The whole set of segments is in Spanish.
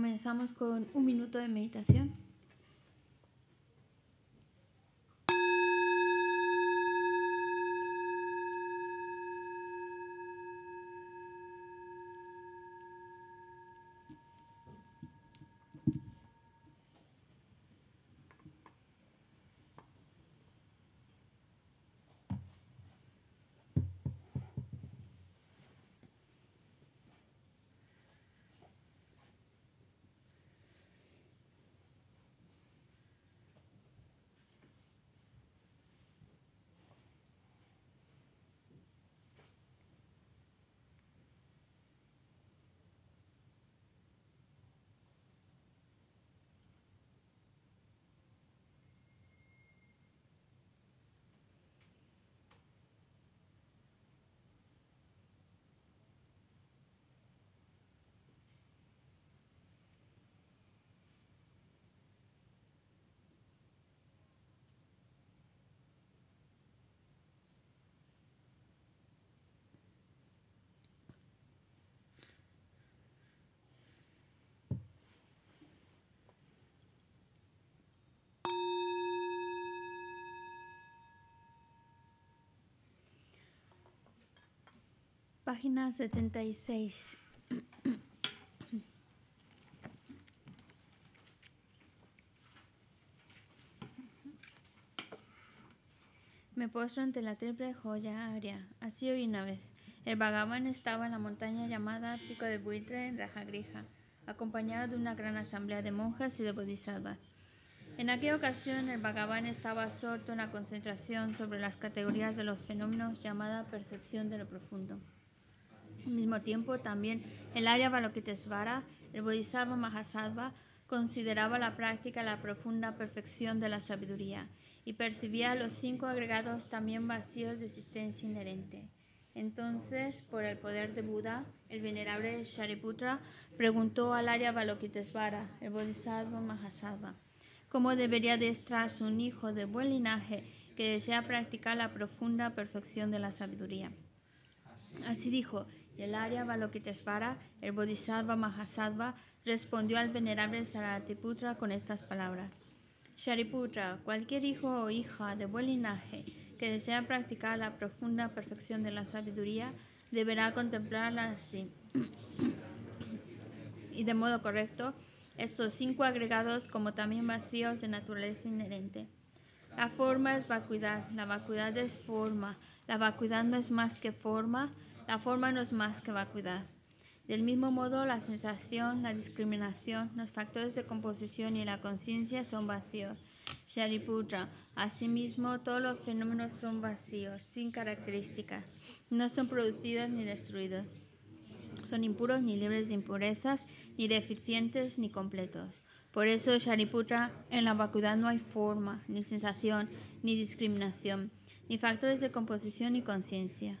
Comenzamos con un minuto de meditación. página 76. Me postro ante la triple joya aria, Así hoy una vez. El vagabundo estaba en la montaña llamada Pico de Buitre en Rajagrija, acompañado de una gran asamblea de monjas y de bodhisattvas. En aquella ocasión, el vagabundo estaba absorto en la concentración sobre las categorías de los fenómenos llamada percepción de lo profundo. Al mismo tiempo, también el Arya Balokitesvara, el Bodhisattva Mahasattva, consideraba la práctica la profunda perfección de la sabiduría y percibía los cinco agregados también vacíos de existencia inherente. Entonces, por el poder de Buda, el venerable Shariputra preguntó al Arya Balokitesvara, el Bodhisattva Mahasattva, cómo debería destrarse un hijo de buen linaje que desea practicar la profunda perfección de la sabiduría. Así dijo, el área Balokitesvara, el Bodhisattva Mahasattva, respondió al venerable Saratiputra con estas palabras. Shariputra, cualquier hijo o hija de buen linaje que desea practicar la profunda perfección de la sabiduría, deberá contemplarla así. y de modo correcto, estos cinco agregados como también vacíos de naturaleza inherente. La forma es vacuidad, la vacuidad es forma, la vacuidad no es más que forma, la forma no es más que vacuidad. Del mismo modo, la sensación, la discriminación, los factores de composición y la conciencia son vacíos. Shariputra, asimismo, todos los fenómenos son vacíos, sin características. No son producidos ni destruidos. Son impuros ni libres de impurezas, ni deficientes ni completos. Por eso, Shariputra, en la vacuidad no hay forma, ni sensación, ni discriminación, ni factores de composición ni conciencia.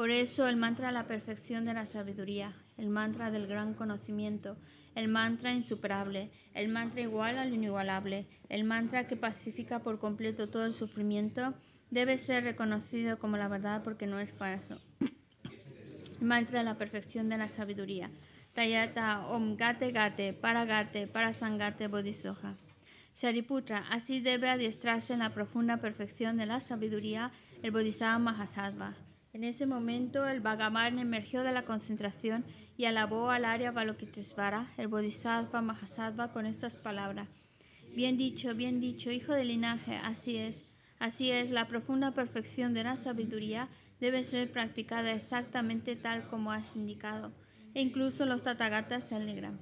Por eso el mantra de la perfección de la sabiduría, el mantra del gran conocimiento, el mantra insuperable, el mantra igual al inigualable, el mantra que pacifica por completo todo el sufrimiento, debe ser reconocido como la verdad porque no es falso. el mantra de la perfección de la sabiduría. Tayata Om Gate Gate PARA SANGATE Bodhisoja. Shariputra, así debe adiestrarse en la profunda perfección de la sabiduría el Bodhisattva Mahasattva. En ese momento, el Bhagavan emergió de la concentración y alabó al Arya Balokitesvara, el Bodhisattva Mahasattva, con estas palabras. Bien dicho, bien dicho, hijo del linaje, así es. Así es, la profunda perfección de la sabiduría debe ser practicada exactamente tal como has indicado. E incluso los tatagatas se alegran.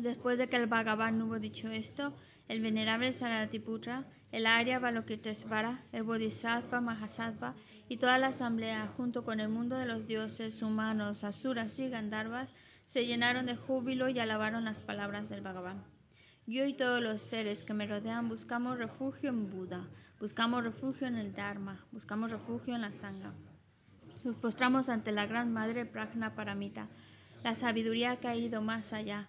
Después de que el Bhagavan hubo dicho esto, el venerable Saratiputra, el Arya Balokitesvara, el Bodhisattva Mahasattva y toda la asamblea, junto con el mundo de los dioses humanos, asuras y gandharvas, se llenaron de júbilo y alabaron las palabras del Bhagavan. Yo y todos los seres que me rodean buscamos refugio en Buda, buscamos refugio en el Dharma, buscamos refugio en la Sangha. Nos postramos ante la Gran Madre Prajna Paramita, la sabiduría que ha ido más allá,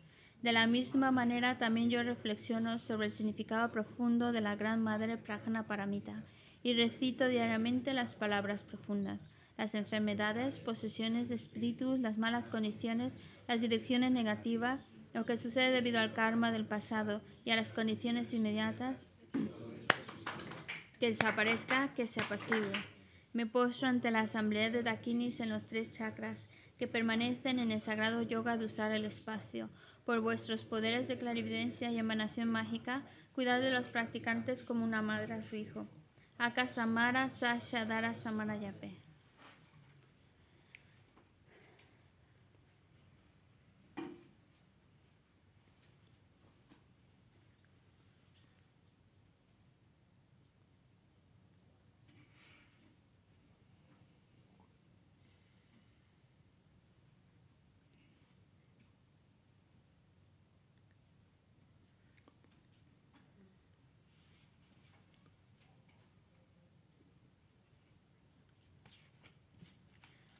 De la misma manera, también yo reflexiono sobre el significado profundo de la Gran Madre Prajna Paramita y recito diariamente las palabras profundas, las enfermedades, posesiones de espíritus, las malas condiciones, las direcciones negativas, lo que sucede debido al karma del pasado y a las condiciones inmediatas, que desaparezca, que se apacigue. Me postro ante la asamblea de Dakinis en los tres chakras que permanecen en el sagrado yoga de usar el espacio por vuestros poderes de clarividencia y emanación mágica, cuidad de los practicantes como una madre a su hijo. Aka Samara Sasha Dara Samara Yape.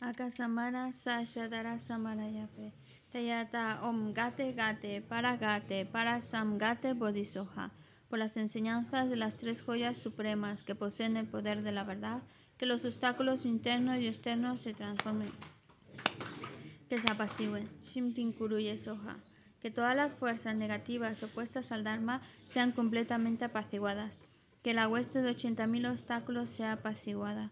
Akasamara Sashadara Samarayape. Tayata Om Gate Gate Paragate Parasamgate Bodhisoha. Por las enseñanzas de las tres joyas supremas que poseen el poder de la verdad, que los obstáculos internos y externos se transformen, que se apaciguen, Shimtin Kuruye Soha. Que todas las fuerzas negativas opuestas al Dharma sean completamente apaciguadas. Que la hueste de 80.000 obstáculos sea apaciguada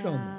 Cama.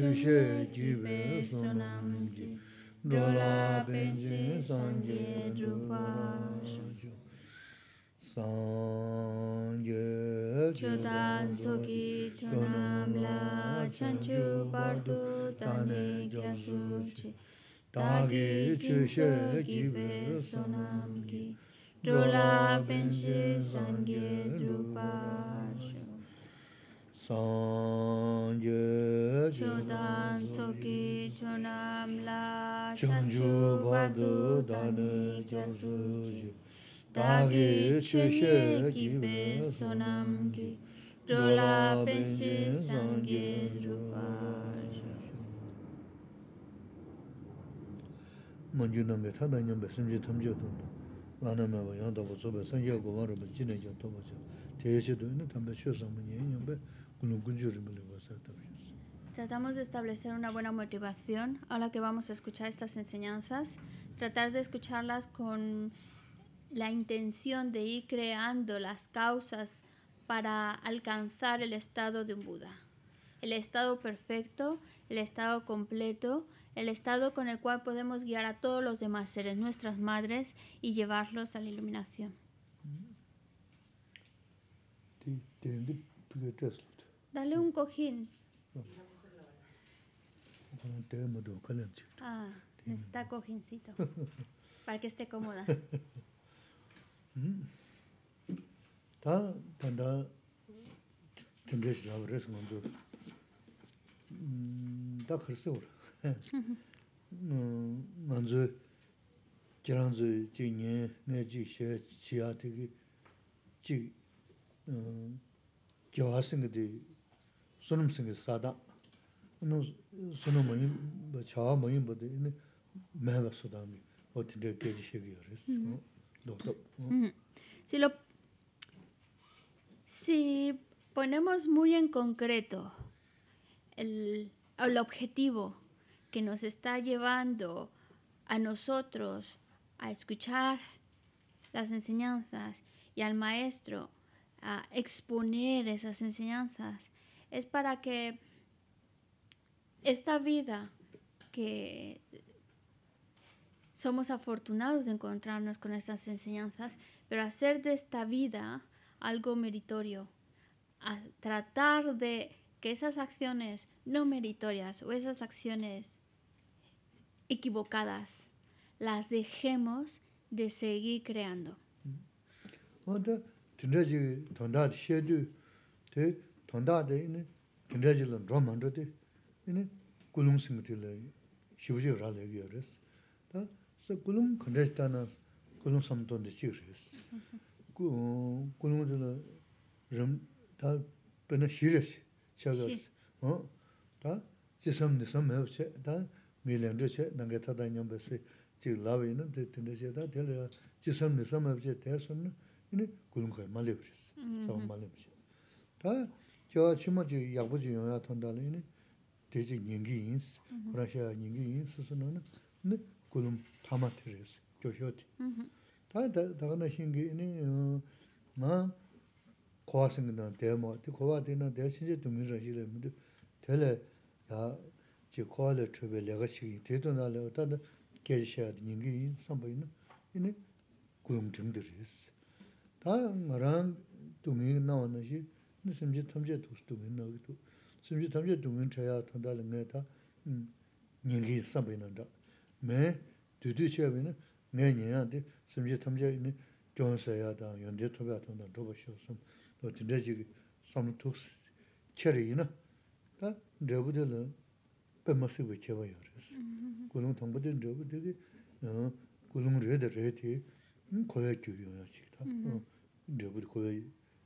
shushe jibe sonamji dola benje sanje drupa sanje chodan soki chonam çançu chanchu bardu tane gyasuchi dagi shushe jibe sonamji dola benje sanje drupa sanje chodan soki chonam la chanju badu dani kyozu ju dagi chushe kibe sonam ki dola penshi sangye rupa manju nambe thada nyambe simji thamjo dhundu lana mewa jine Tratamos de establecer una buena motivación a que vamos a escuchar estas enseñanzas, tratar de escucharlas con la intención de ir creando las causas para alcanzar el estado de un Buda, el estado perfecto, el estado completo, el estado con el cual podemos guiar a todos los demás seres, nuestras madres, y llevarlos a la iluminación. Dale un cojín. Ah, está cojincito. Para que esté cómoda. Yo mm. Si ponemos muy en concreto el, el objetivo que nos está llevando a nosotros a escuchar las enseñanzas y al maestro a exponer esas enseñanzas, es para que esta vida que somos afortunados de encontrarnos con estas enseñanzas, pero hacer de esta vida algo meritorio, a tratar de que esas acciones no meritorias o esas acciones equivocadas las dejemos de seguir creando. vndad ini ne regulent ro ini kulung simti le shivje ra de gyorus da kulung khadestan kulung samtong de chirs kulung de ne r da bena shiris chagos ha da cisam de samhew che da melandwe mm-hmm. che nange thada se chi la winan de da che kulung jiwa chima ji yagbu ji yung ya tandaali ini deji nyingi yinsi, kurashiya nyingi yinsi suno ini gulum tama teresi, gyosho ti. Taa dagana shingi ini nga kuwa singi na dema, di kuwa di na dea shinze dungin rashi le mudu tele ya ji 심지 탐제 tamjē tūs 심지 탐제 동은 차야 sīmjī tamjē tūngi chayā tāndā lī ngay 내년에 심지 ngī sāmbay nā rā. Mē dū dū chayā bī nā ngay nī yā dī sīmjī tamjē nī gyōng sāyā tā, yōng dī tōbyā tāndā rōba shio sōm, tō tī rā jī gī Gulung gulung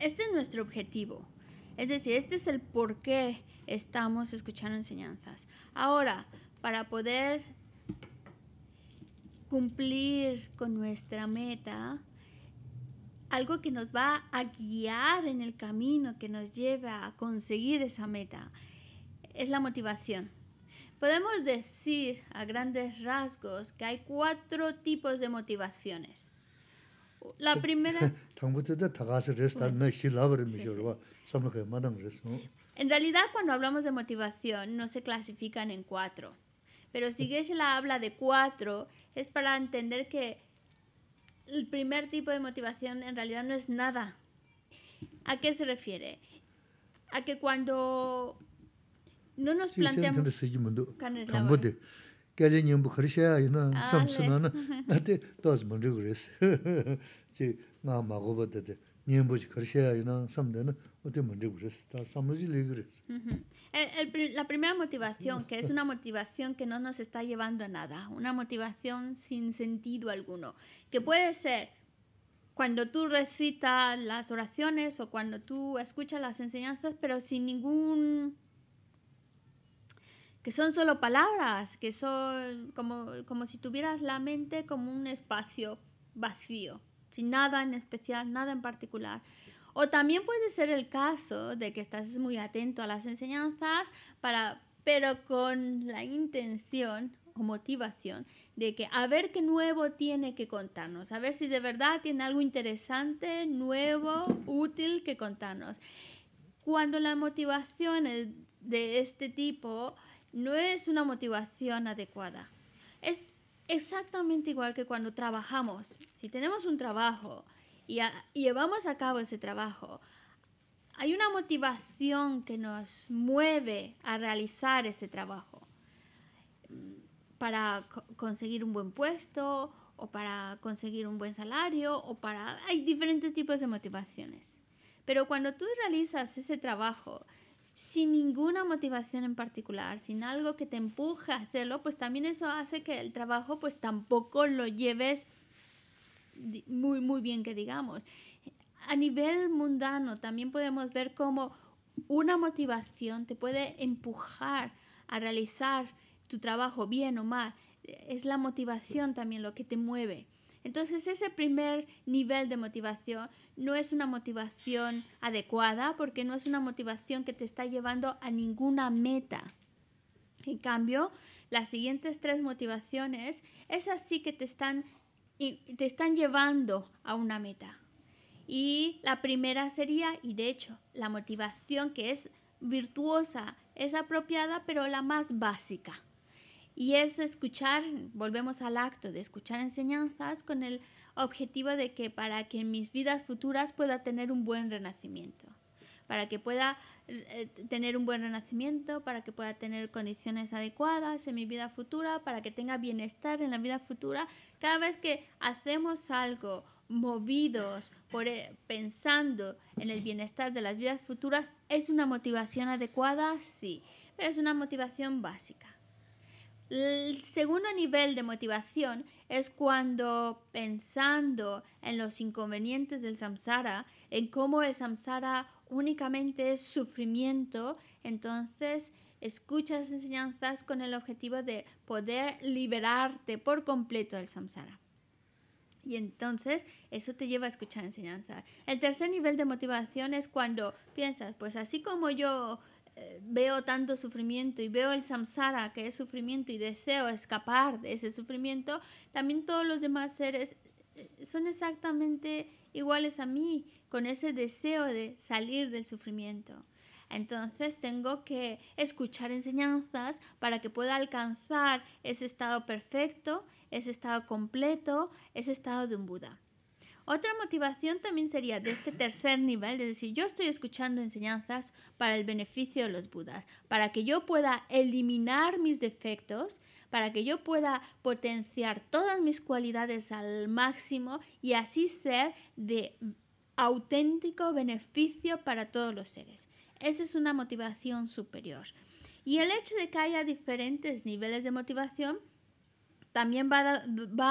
este es nuestro objetivo. Es decir, este es el por qué estamos escuchando enseñanzas. Ahora, para poder cumplir con nuestra meta, algo que nos va a guiar en el camino que nos lleva a conseguir esa meta, es la motivación. Podemos decir a grandes rasgos que hay cuatro tipos de motivaciones. La primera... En realidad, cuando hablamos de motivación, no se clasifican en cuatro. Pero si la habla de cuatro, es para entender que el primer tipo de motivación en realidad no es nada. ¿A qué se refiere? A que cuando no nos planteamos... la primera motivación, que es una motivación que no nos está llevando a nada, una motivación sin sentido alguno, que puede ser cuando tú recitas las oraciones o cuando tú escuchas las enseñanzas, pero sin ningún que son solo palabras, que son como, si tuvieras la mente como un espacio vacío, sin nada en especial, nada en particular. O también puede ser el caso de que estás muy atento a las enseñanzas, para, pero con la intención o motivación de que a ver qué nuevo tiene que contarnos, a ver si de verdad tiene algo interesante, nuevo, útil que contarnos. Cuando la motivación es de este tipo no es una motivación adecuada. Es exactamente igual que cuando trabajamos. Si tenemos un trabajo y, llevamos a cabo ese trabajo, hay una motivación que nos mueve a realizar ese trabajo para conseguir un buen puesto o para conseguir un buen salario o para... Hay diferentes tipos de motivaciones. Pero cuando tú realizas ese trabajo sin ninguna motivación en particular, sin algo que te empuje a hacerlo, pues también eso hace que el trabajo pues tampoco lo lleves muy muy bien que digamos. A nivel mundano también podemos ver cómo una motivación te puede empujar a realizar tu trabajo bien o mal. Es la motivación también lo que te mueve. Entonces ese primer nivel de motivación no es una motivación adecuada porque no es una motivación que te está llevando a ninguna meta. En cambio, las siguientes tres motivaciones, esas sí que te están, te están llevando a una meta. Y la primera sería, y de hecho, la motivación que es virtuosa, es apropiada, pero la más básica y es escuchar, volvemos al acto de escuchar enseñanzas con el objetivo de que para que en mis vidas futuras pueda tener un buen renacimiento, para que pueda eh, tener un buen renacimiento, para que pueda tener condiciones adecuadas en mi vida futura, para que tenga bienestar en la vida futura. Cada vez que hacemos algo movidos por, eh, pensando en el bienestar de las vidas futuras, ¿es una motivación adecuada? Sí, pero es una motivación básica. El segundo nivel de motivación es cuando pensando en los inconvenientes del samsara, en cómo el samsara únicamente es sufrimiento, entonces escuchas enseñanzas con el objetivo de poder liberarte por completo del samsara. Y entonces eso te lleva a escuchar enseñanzas. El tercer nivel de motivación es cuando piensas, pues así como yo veo tanto sufrimiento y veo el samsara, que es sufrimiento, y deseo escapar de ese sufrimiento, también todos los demás seres eh, son exactamente iguales a mí, con ese deseo de salir del sufrimiento. Entonces tengo que escuchar enseñanzas para que pueda alcanzar ese estado perfecto, ese estado completo, ese estado de un Buda. Otra motivación también sería de este tercer nivel, es decir, yo estoy escuchando enseñanzas para el beneficio de los budas, para que yo pueda eliminar mis defectos, para que yo pueda potenciar todas mis cualidades al máximo y así ser de auténtico beneficio para todos los seres. Esa es una motivación superior. Y el hecho de que haya diferentes niveles de motivación también va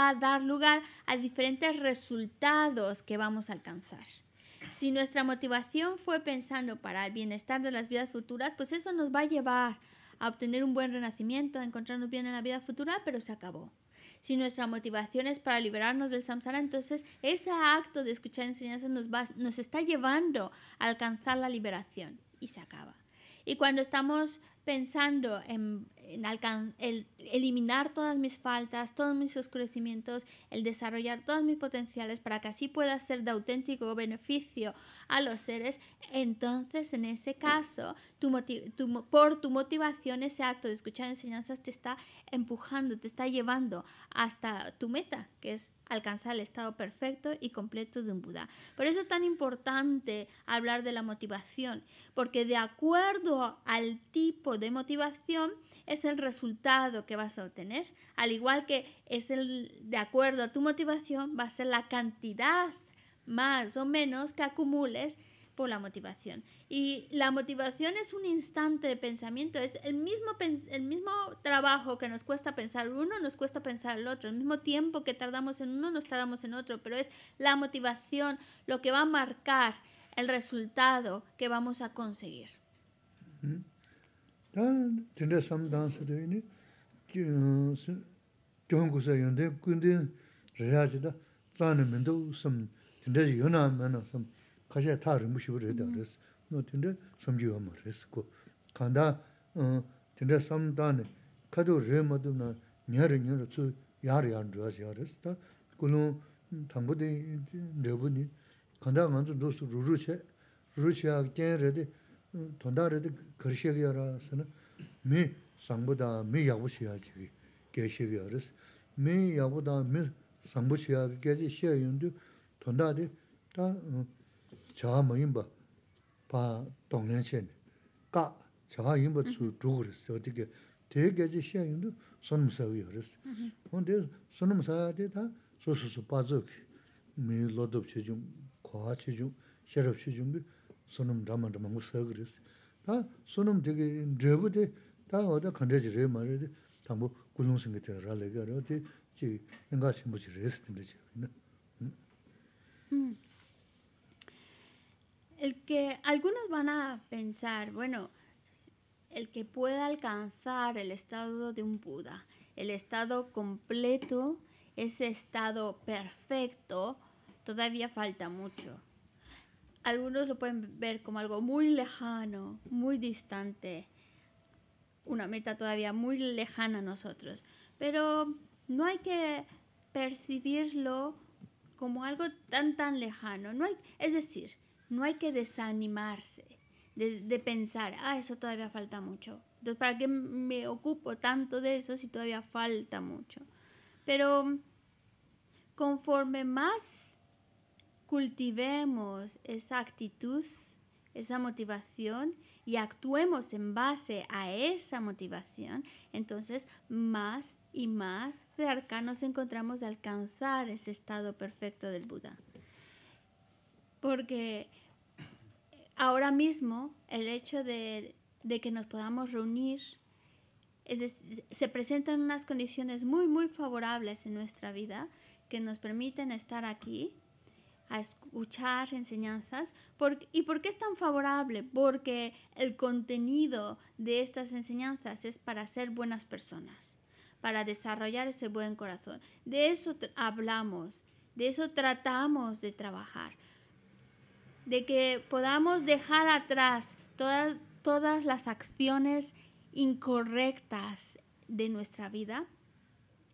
a, dar lugar a diferentes resultados que vamos a alcanzar. Si nuestra motivación fue pensando para el bienestar de las vidas futuras, pues eso nos va a llevar a obtener un buen renacimiento, a encontrarnos bien en la vida futura, pero se acabó. Si nuestra motivación es para liberarnos del samsara, entonces ese acto de escuchar enseñanzas nos, nos está llevando a alcanzar la liberación y se acaba. Y cuando estamos pensando en, el eliminar todas mis faltas, todos mis oscurecimientos, el desarrollar todos mis potenciales para que así pueda ser de auténtico beneficio a los seres, entonces en ese caso, por tu motivación, ese acto de escuchar enseñanzas te está empujando, te está llevando hasta tu meta, que es alcanzar el estado perfecto y completo de un Buda. Por eso es tan importante hablar de la motivación, porque de acuerdo al tipo de motivación, es el resultado que vas a obtener, al igual que es el, de acuerdo a tu motivación, va a ser la cantidad más o menos que acumules por la motivación. Y la motivación es un instante de pensamiento, es el mismo, el mismo trabajo que nos cuesta pensar uno, nos cuesta pensar el otro, el mismo tiempo que tardamos en uno, nos tardamos en otro, pero es la motivación lo que va a marcar el resultado que vamos a conseguir. Daa tinday samdaan sadayini, gyungusay yonday, gyunday raya ziddaa tsaanay mendo samdi Tinday yonay 가셔 samdi, kaxayay taay rin muxibu raya daa raya ziddaa, no tinday samgyiwa maa raya zidko. Kaandaa tinday samdaan katoor raya madhubnaa, nyari nyari, tsuu yaa raya nidwaa ziyaa raya 돈다르드 rida karishiga yara sana, 야부시야지 sambuda, mi yagu shiya chigi, geishiga yara sana. Mi yagu da, mi sambu shiya, geishi shiya yundu, tanda di, da, chaha mayimba, pa donglan shiya, ka, chaha yimba tsu dhugu yundu, sunum sunum lodob sharab sunum dhamma dhamma ngu sagaris. de sunum dhigi dhigu dhi, tā oda khandaji rei ma rei dhi, tāmbu gulung singi dhiga ra lega rei, dhi chi nga shimbu chi rei sin dhi El que algunos van a pensar, bueno, el que pueda alcanzar el estado de un Buda, el estado completo, ese estado perfecto, todavía falta mucho. Algunos lo pueden ver como algo muy lejano, muy distante, una meta todavía muy lejana a nosotros. Pero no hay que percibirlo como algo tan, tan lejano. No hay, es decir, no hay que desanimarse de, de pensar, ah, eso todavía falta mucho. Entonces, ¿para qué me ocupo tanto de eso si todavía falta mucho? Pero conforme más cultivemos esa actitud, esa motivación y actuemos en base a esa motivación, entonces más y más cerca nos encontramos de alcanzar ese estado perfecto del Buda. Porque ahora mismo el hecho de, que nos podamos reunir se presentan unas condiciones muy, muy favorables en nuestra vida que nos permiten estar aquí a escuchar enseñanzas. ¿Y por qué es tan favorable? Porque el contenido de estas enseñanzas es para ser buenas personas, para desarrollar ese buen corazón. De eso hablamos, de eso tratamos de trabajar, de que podamos dejar atrás todas las acciones incorrectas de nuestra vida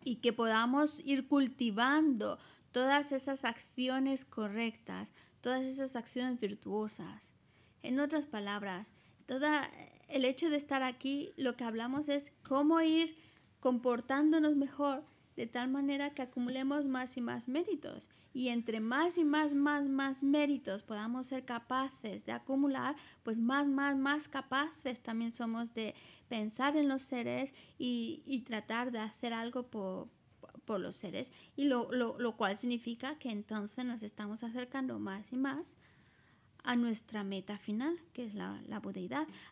y que podamos ir cultivando todas esas acciones correctas, todas esas acciones virtuosas. En otras palabras, toda el hecho de estar aquí, lo que hablamos es cómo ir comportándonos mejor de tal manera que acumulemos más y más méritos. Y entre más y más, más, más méritos podamos ser capaces de acumular, pues más, más, más capaces también somos de pensar en los seres y, y tratar de hacer algo por, por los seres, y lo, lo, lo cual significa que entonces nos estamos acercando más y más a nuestra meta final, que es la, la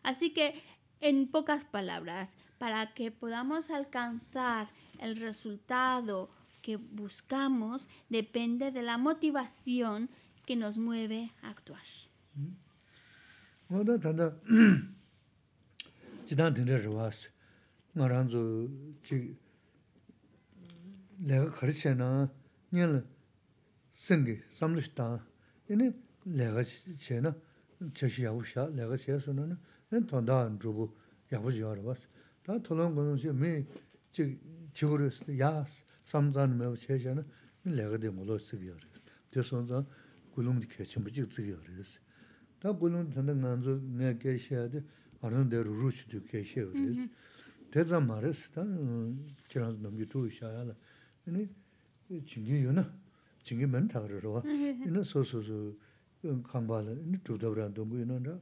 Así que, en pocas palabras, para que podamos alcanzar el resultado que buscamos, depende de la motivación que nos mueve a actuar. Mm-hmm. lega kharche na nyel singi samlish ta ini lega che na cheshi yabu sha lega che su na na en tonda an zhubu yabu zhiyo ra bas ta tolong gono si mi chik chikuru si ya samzan mewa che che na mi lega di mulo sigi yo res de son 이니 진게 요나 진게면 다 그러러와 이니 소소소 강발 이니 주도브란 동구 이노나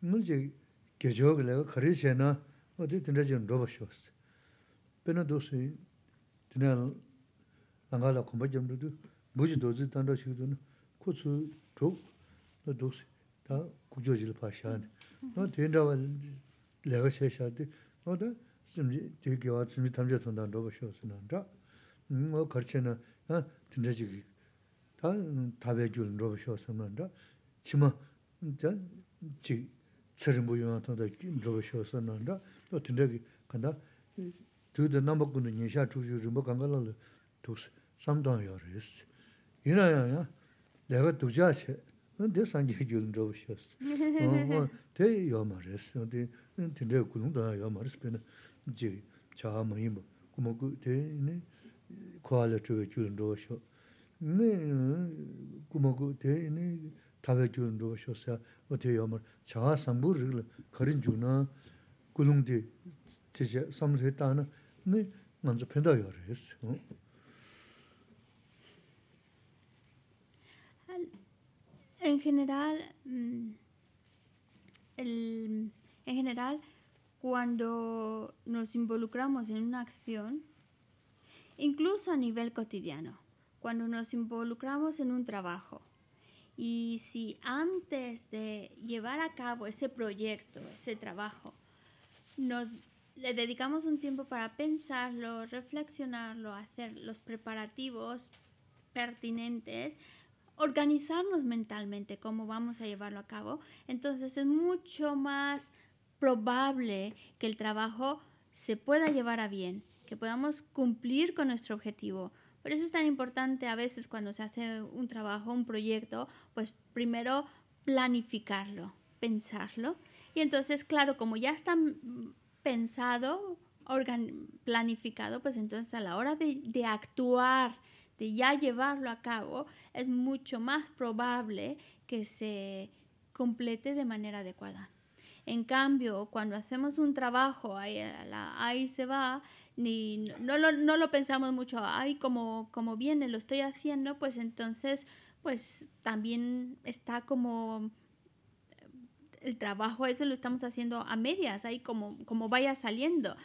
문제 개조글에 거리세나 어디 든다 좀 로버쇼스 베나도스 드날 나가라 공부 좀 두두 무지 도지 단도 코스 도스 다 구조질 파샤네 너 된다고 내가 셔샤데 너다 되게 와 심지 탐제 뭐 karche nā, nā, tīndrā chī kī, tā tābē gyūl nrōba shō sāma nā, chī mā, tā, chī, tsarī mbū yuwa tā nrōba shō sāma nā, tō 내가 kī, 근데 tū dā nāmbā gu nā nyēshā chū chū rīmbā kāngā 지 lā, tū sī, sām yā yā yā, tū chē, tē yā mā yā mā chā mā yī kū, tē, kua le chuwe chuwe nduwa sho, ne kuma ku te, ne tawe chuwe nduwa sho sa, o te yama, chaha sambur, karin ju na, kulung te, samul he ta na, ne manda pendayari hm. es. En general, mm, el, en general, cuando nos involucramos en una acción, incluso a nivel cotidiano, cuando nos involucramos en un trabajo. Y si antes de llevar a cabo ese proyecto, ese trabajo, nos le dedicamos un tiempo para pensarlo, reflexionarlo, hacer los preparativos pertinentes, organizarnos mentalmente cómo vamos a llevarlo a cabo, entonces es mucho más probable que el trabajo se pueda llevar a bien que podamos cumplir con nuestro objetivo. Por eso es tan importante a veces cuando se hace un trabajo, un proyecto, pues primero planificarlo, pensarlo. Y entonces, claro, como ya está pensado, planificado, pues entonces a la hora de, actuar, de ya llevarlo a cabo, es mucho más probable que se complete de manera adecuada. En cambio, cuando hacemos un trabajo, ahí, ahí se va, ni no, lo pensamos mucho, ay, como, como viene, lo estoy haciendo, pues entonces, pues también está como el trabajo ese lo estamos haciendo a medias, ahí como, como vaya saliendo.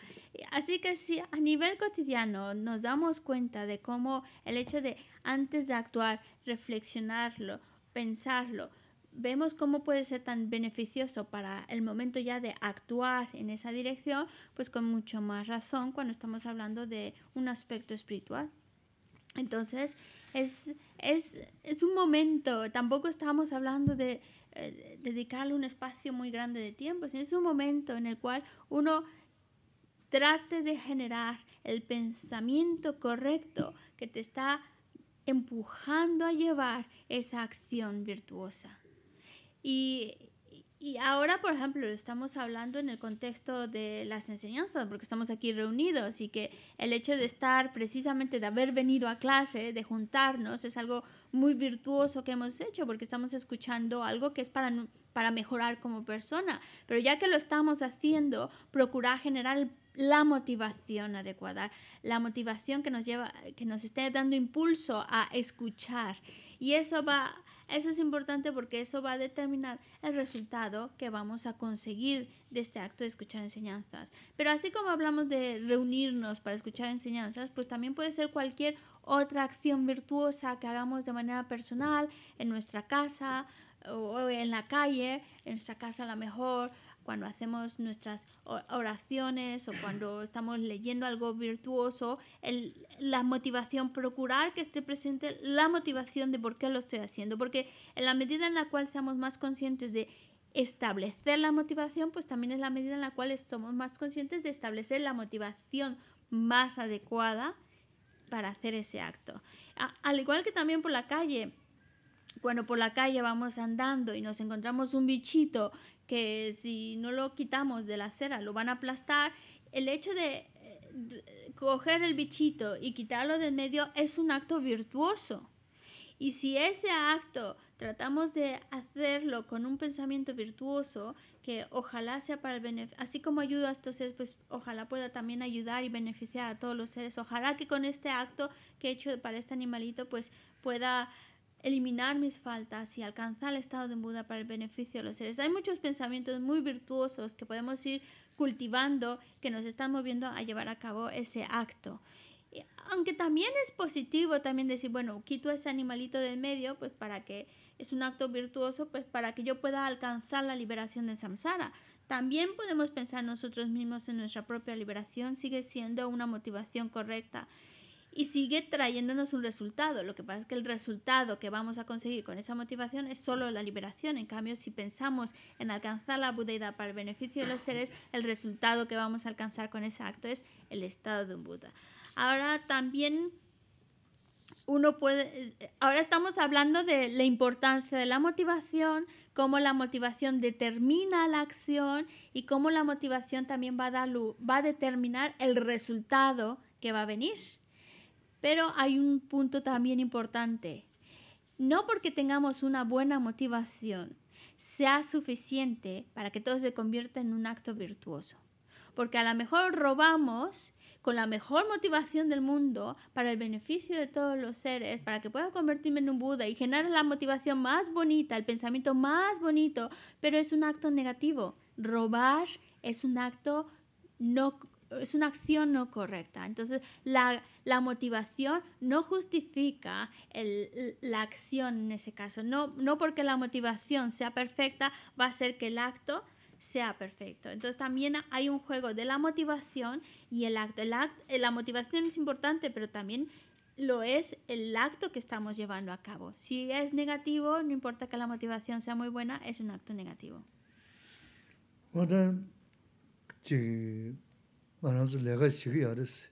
Así que si a nivel cotidiano nos damos cuenta de cómo el hecho de antes de actuar, reflexionarlo, pensarlo, vemos cómo puede ser tan beneficioso para el momento ya de actuar en esa dirección, pues con mucho más razón cuando estamos hablando de un aspecto espiritual. Entonces, es, es, es un momento, tampoco estamos hablando de eh, dedicarle un espacio muy grande de tiempo, sino es un momento en el cual uno trate de generar el pensamiento correcto que te está empujando a llevar esa acción virtuosa. Y, ahora, por ejemplo, estamos hablando en el contexto de las enseñanzas, porque estamos aquí reunidos y que el hecho de estar precisamente, de haber venido a clase, de juntarnos, es algo muy virtuoso que hemos hecho, porque estamos escuchando algo que es para, para mejorar como persona. Pero ya que lo estamos haciendo, procurar generar la motivación adecuada, la motivación que nos, lleva, que nos esté dando impulso a escuchar. Y eso va eso es importante porque eso va a determinar el resultado que vamos a conseguir de este acto de escuchar enseñanzas. Pero así como hablamos de reunirnos para escuchar enseñanzas, pues también puede ser cualquier otra acción virtuosa que hagamos de manera personal, en nuestra casa o en la calle, en nuestra casa a lo mejor cuando hacemos nuestras oraciones o cuando estamos leyendo algo virtuoso, la motivación, procurar que esté presente la motivación de por qué lo estoy haciendo, porque en la medida en la cual seamos más conscientes de establecer la motivación, pues también es la medida en la cual somos más conscientes de establecer la motivación más adecuada para hacer ese acto. al igual que también por la calle, cuando por la calle vamos andando y nos encontramos un bichito que si no lo quitamos de la acera lo van a aplastar, el hecho de eh, coger el bichito y quitarlo del medio es un acto virtuoso. Y si ese acto tratamos de hacerlo con un pensamiento virtuoso, que ojalá sea para el beneficio, así como ayuda a estos seres, pues ojalá pueda también ayudar y beneficiar a todos los seres. Ojalá que con este acto que he hecho para este animalito, pues pueda eliminar mis faltas y alcanzar el estado de Buda para el beneficio de los seres. Hay muchos pensamientos muy virtuosos que podemos ir cultivando que nos están moviendo a llevar a cabo ese acto. Aunque también es positivo también decir, bueno, quito a ese animalito del medio, pues para que es un acto virtuoso, pues para que yo pueda alcanzar la liberación de samsara. También podemos pensar nosotros mismos en nuestra propia liberación, sigue siendo una motivación correcta y sigue trayéndonos un resultado. Lo que pasa es que el resultado que vamos a conseguir con esa motivación es solo la liberación. En cambio, si pensamos en alcanzar la Budeidad para el beneficio de los seres, el resultado que vamos a alcanzar con ese acto es el estado de un Buda. Ahora también uno puede. Ahora estamos hablando de la importancia de la motivación, cómo la motivación determina la acción y cómo la motivación también va a determinar el resultado que va a venir. Pero hay un punto también importante. No porque tengamos una buena motivación sea suficiente para que todo se convierta en un acto virtuoso. Porque a lo mejor robamos con la mejor motivación del mundo para el beneficio de todos los seres, para que pueda convertirme en un Buda y generar la motivación más bonita, el pensamiento más bonito, pero es un acto negativo. Robar es un acto no es una acción no correcta. Entonces, la, motivación no justifica la acción en ese caso. No, no porque la motivación sea perfecta va a ser que el acto sea perfecto. Entonces también hay un juego de la motivación y el acto. Eh, la motivación es importante, pero también lo es el acto que estamos llevando a cabo. Si es negativo, no importa que la motivación sea muy buena, es un acto negativo. Porque si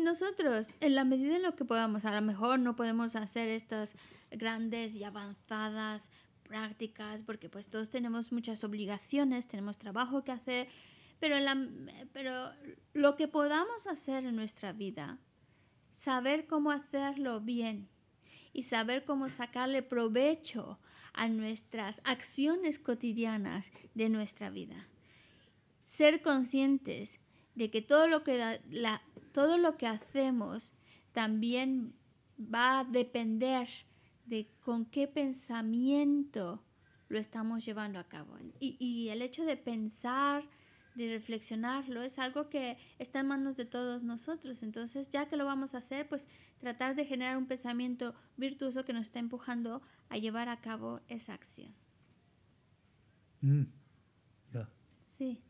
nosotros, en la medida en lo que podamos, a lo mejor no podemos hacer estas grandes y avanzadas prácticas, porque pues todos tenemos muchas obligaciones, tenemos trabajo que hacer, pero, la, pero lo que podamos hacer en nuestra vida, saber cómo hacerlo bien y saber cómo sacarle provecho a nuestras acciones cotidianas de nuestra vida. Ser conscientes de que todo lo que, todo lo que hacemos también va a depender de con qué pensamiento lo estamos llevando a cabo. y el hecho de pensar de reflexionarlo, es algo que está en manos de todos nosotros. Entonces, ya que lo vamos a hacer, pues tratar de generar un pensamiento virtuoso que nos está empujando a llevar a cabo esa acción. Mm. Sí.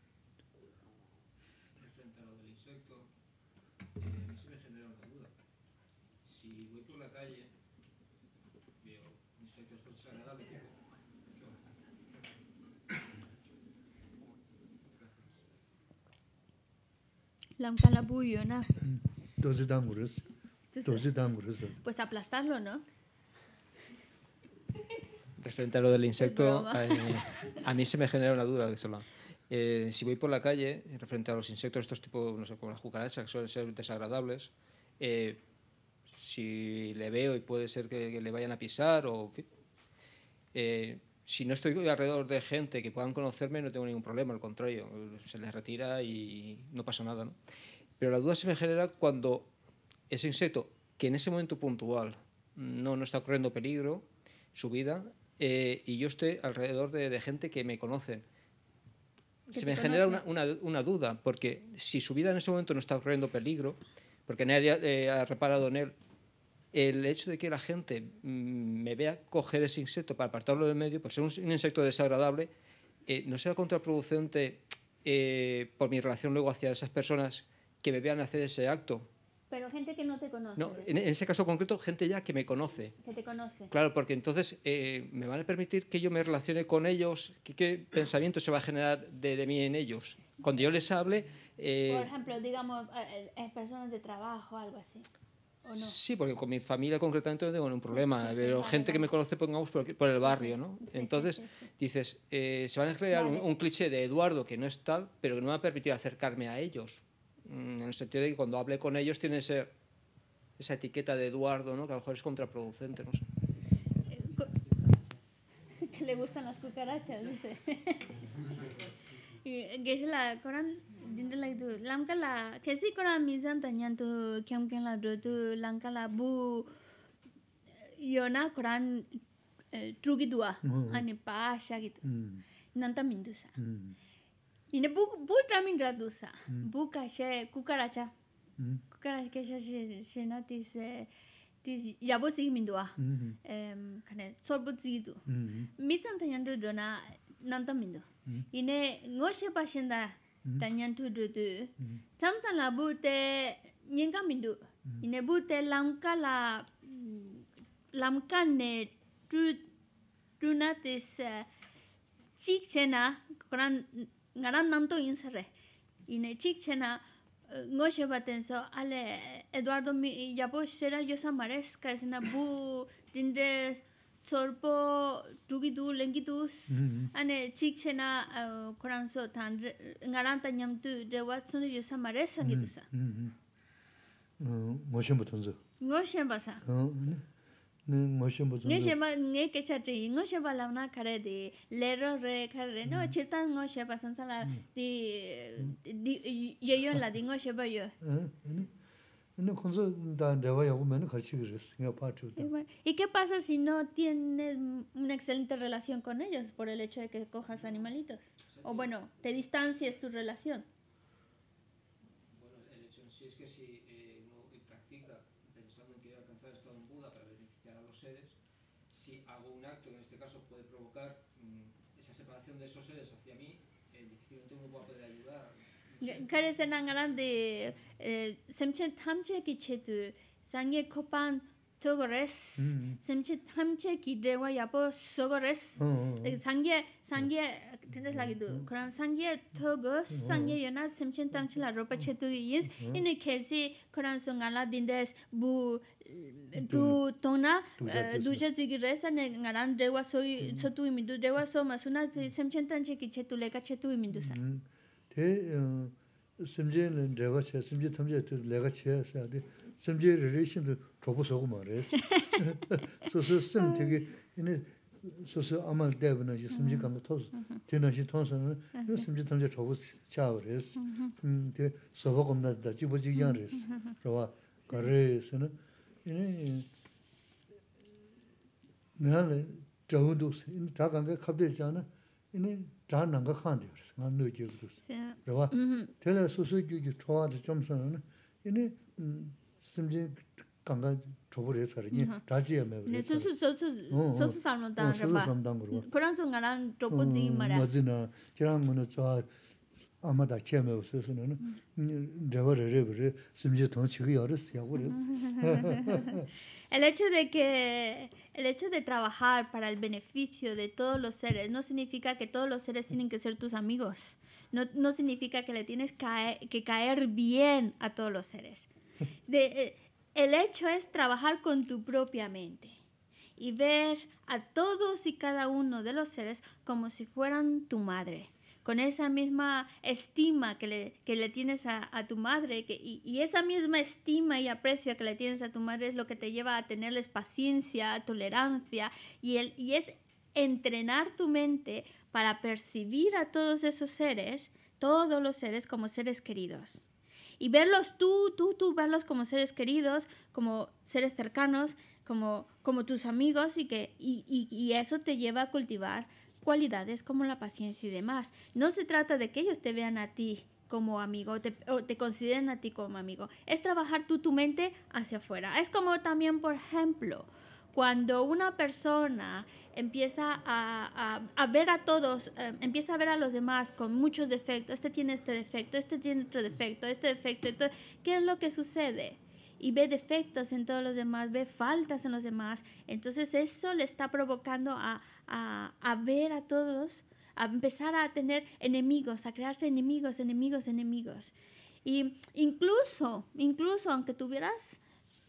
¿eh? Pues aplastarlo, ¿no? Referente a lo del insecto, eh, a, mí se me genera una duda, eh, si voy por la calle, referente a los insectos, estos tipos, no sé, como las cucarachas, que suelen ser desagradables, si le veo y puede ser que, le vayan a pisar o si no estoy alrededor de gente que puedan conocerme, no tengo ningún problema, al contrario, se les retira y no pasa nada. ¿no? Pero la duda se me genera cuando ese insecto, que en ese momento puntual no, no está corriendo peligro, su vida, eh, y yo estoy alrededor de, de gente que me conocen. Se me genera una, una, una, duda, porque si su vida en ese momento no está corriendo peligro, porque nadie eh, ha reparado en él, el hecho de que la gente mm, me vea coger ese insecto para apartarlo del medio, por ser un, insecto desagradable, eh, no sea contraproducente eh, por mi relación luego hacia esas personas que me vean hacer ese acto. Pero gente que no te conoce. No, en, ese caso concreto, gente ya que me conoce. Que te conoce. Claro, porque entonces eh, me van a permitir que yo me relacione con ellos, qué pensamiento se va a generar de, de mí en ellos. Cuando yo les hable... Por ejemplo, digamos, personas de trabajo, algo así. Sí, porque con mi familia concretamente no tengo ningún problema, pero gente que me conoce, pongamos, pues, por, el barrio, ¿no? Entonces, dices, eh, se van a crear un, cliché de Eduardo que no es tal, pero que no me va a permitir acercarme a ellos, mm, en el sentido de que cuando hable con ellos tiene ser esa etiqueta de Eduardo, ¿no? Que a lo mejor es contraproducente, no sé. Eh, que le gustan las cucarachas, dice. geshla koran dindala du lamka la kesi koran mizan ta nyan tu kyam tu lamka la bu yona koran tru ani pa sha gi tu sa ine bu bu ta du sa bu ka kukaracha kukaracha ti ti kane sorbu du mizan ine ngo she pa shin cham mm. mm. san la bu te nyin ga min mm. ine bu te lam la lam ka ne tu tu na te sa chik che na ngaran nam to in ine chik che na ngo she pa ale eduardo mi ya po sera yo bu din chorpo dugi du lengi du mm-hmm. ane chik che na uh, koran so tan ngaran ta nyam tu de wat sun yu sa mare ngo shen ba ngo shen bu nge ke ngo shen ba la na no mm-hmm. ngo mm-hmm. di di ngo yo uh, ¿Y qué pasa si no tienes una excelente relación con ellos por el hecho de que cojas animalitos? O bueno, te distancies tu relación. Bueno, el hecho en sí es que si uno eh, practica pensando en que yo alcanzar el estado en Buda para beneficiar a los seres, si hago un acto en este caso puede provocar mm, esa separación de esos seres hacia mí, eh, difícilmente uno va a poder ayudar. kharisa na ngaran de semchen thamche ki chetu sangye khopan togores semchen thamche ki dewa yapo sogores sangye sangye tenes lagi du sangye togo sangye yona semchen thamche la ropa chetu yes in a case kran so ngala dindes bu du tona duje zigi resa ngaran dewa dewa so masuna semchen ki chetu leka Te eh, simje lega che, simje tamje tu lega che saade, simje relation tu chobu sogu ma res. So so sim tegi, ini 심지 so amal debi na ji simje kanga tos, te na ji tonsa na, ini simje tamje mm, soba kumna da jibu jik rawa eh, duksa, zhāng nāng kā khāng dhīyā rīsā, ngā nū jīyā gu dhūsā, rīwā. Tēlā sū sū jū jū chōhā dhī chōm sā rīwā, yīni sīm jī kāng kā El hecho de que el hecho de trabajar para el beneficio de todos los seres no significa que todos los seres tienen que ser tus amigos. No, significa que le tienes que caer bien a todos los seres. Eh, el hecho es trabajar con tu propia mente y ver a todos y cada uno de los seres como si fueran tu madre con esa misma estima que le, tienes a, tu madre, y, esa misma estima y aprecio que le tienes a tu madre es lo que te lleva a tenerles paciencia, tolerancia, y, es entrenar tu mente para percibir a todos esos seres, todos los seres como seres queridos. Y verlos tú, tú, tú, verlos como seres queridos, como seres cercanos, como, tus amigos y, que, y eso te lleva a cultivar cualidades como la paciencia y demás. No se trata de que ellos te vean a ti como amigo o te, consideren a ti como amigo. Es trabajar tú tu mente hacia afuera. Es como también, por ejemplo, cuando una persona empieza a, ver a todos, eh, empieza a ver a los demás con muchos defectos, este tiene este defecto, este tiene otro defecto, este defecto, entonces, ¿qué es lo que sucede? y ve defectos en todos los demás, ve faltas en los demás. Entonces eso le está provocando a, a, ver a todos, a empezar a tener enemigos, a crearse enemigos, enemigos, enemigos. Y incluso, incluso aunque tuvieras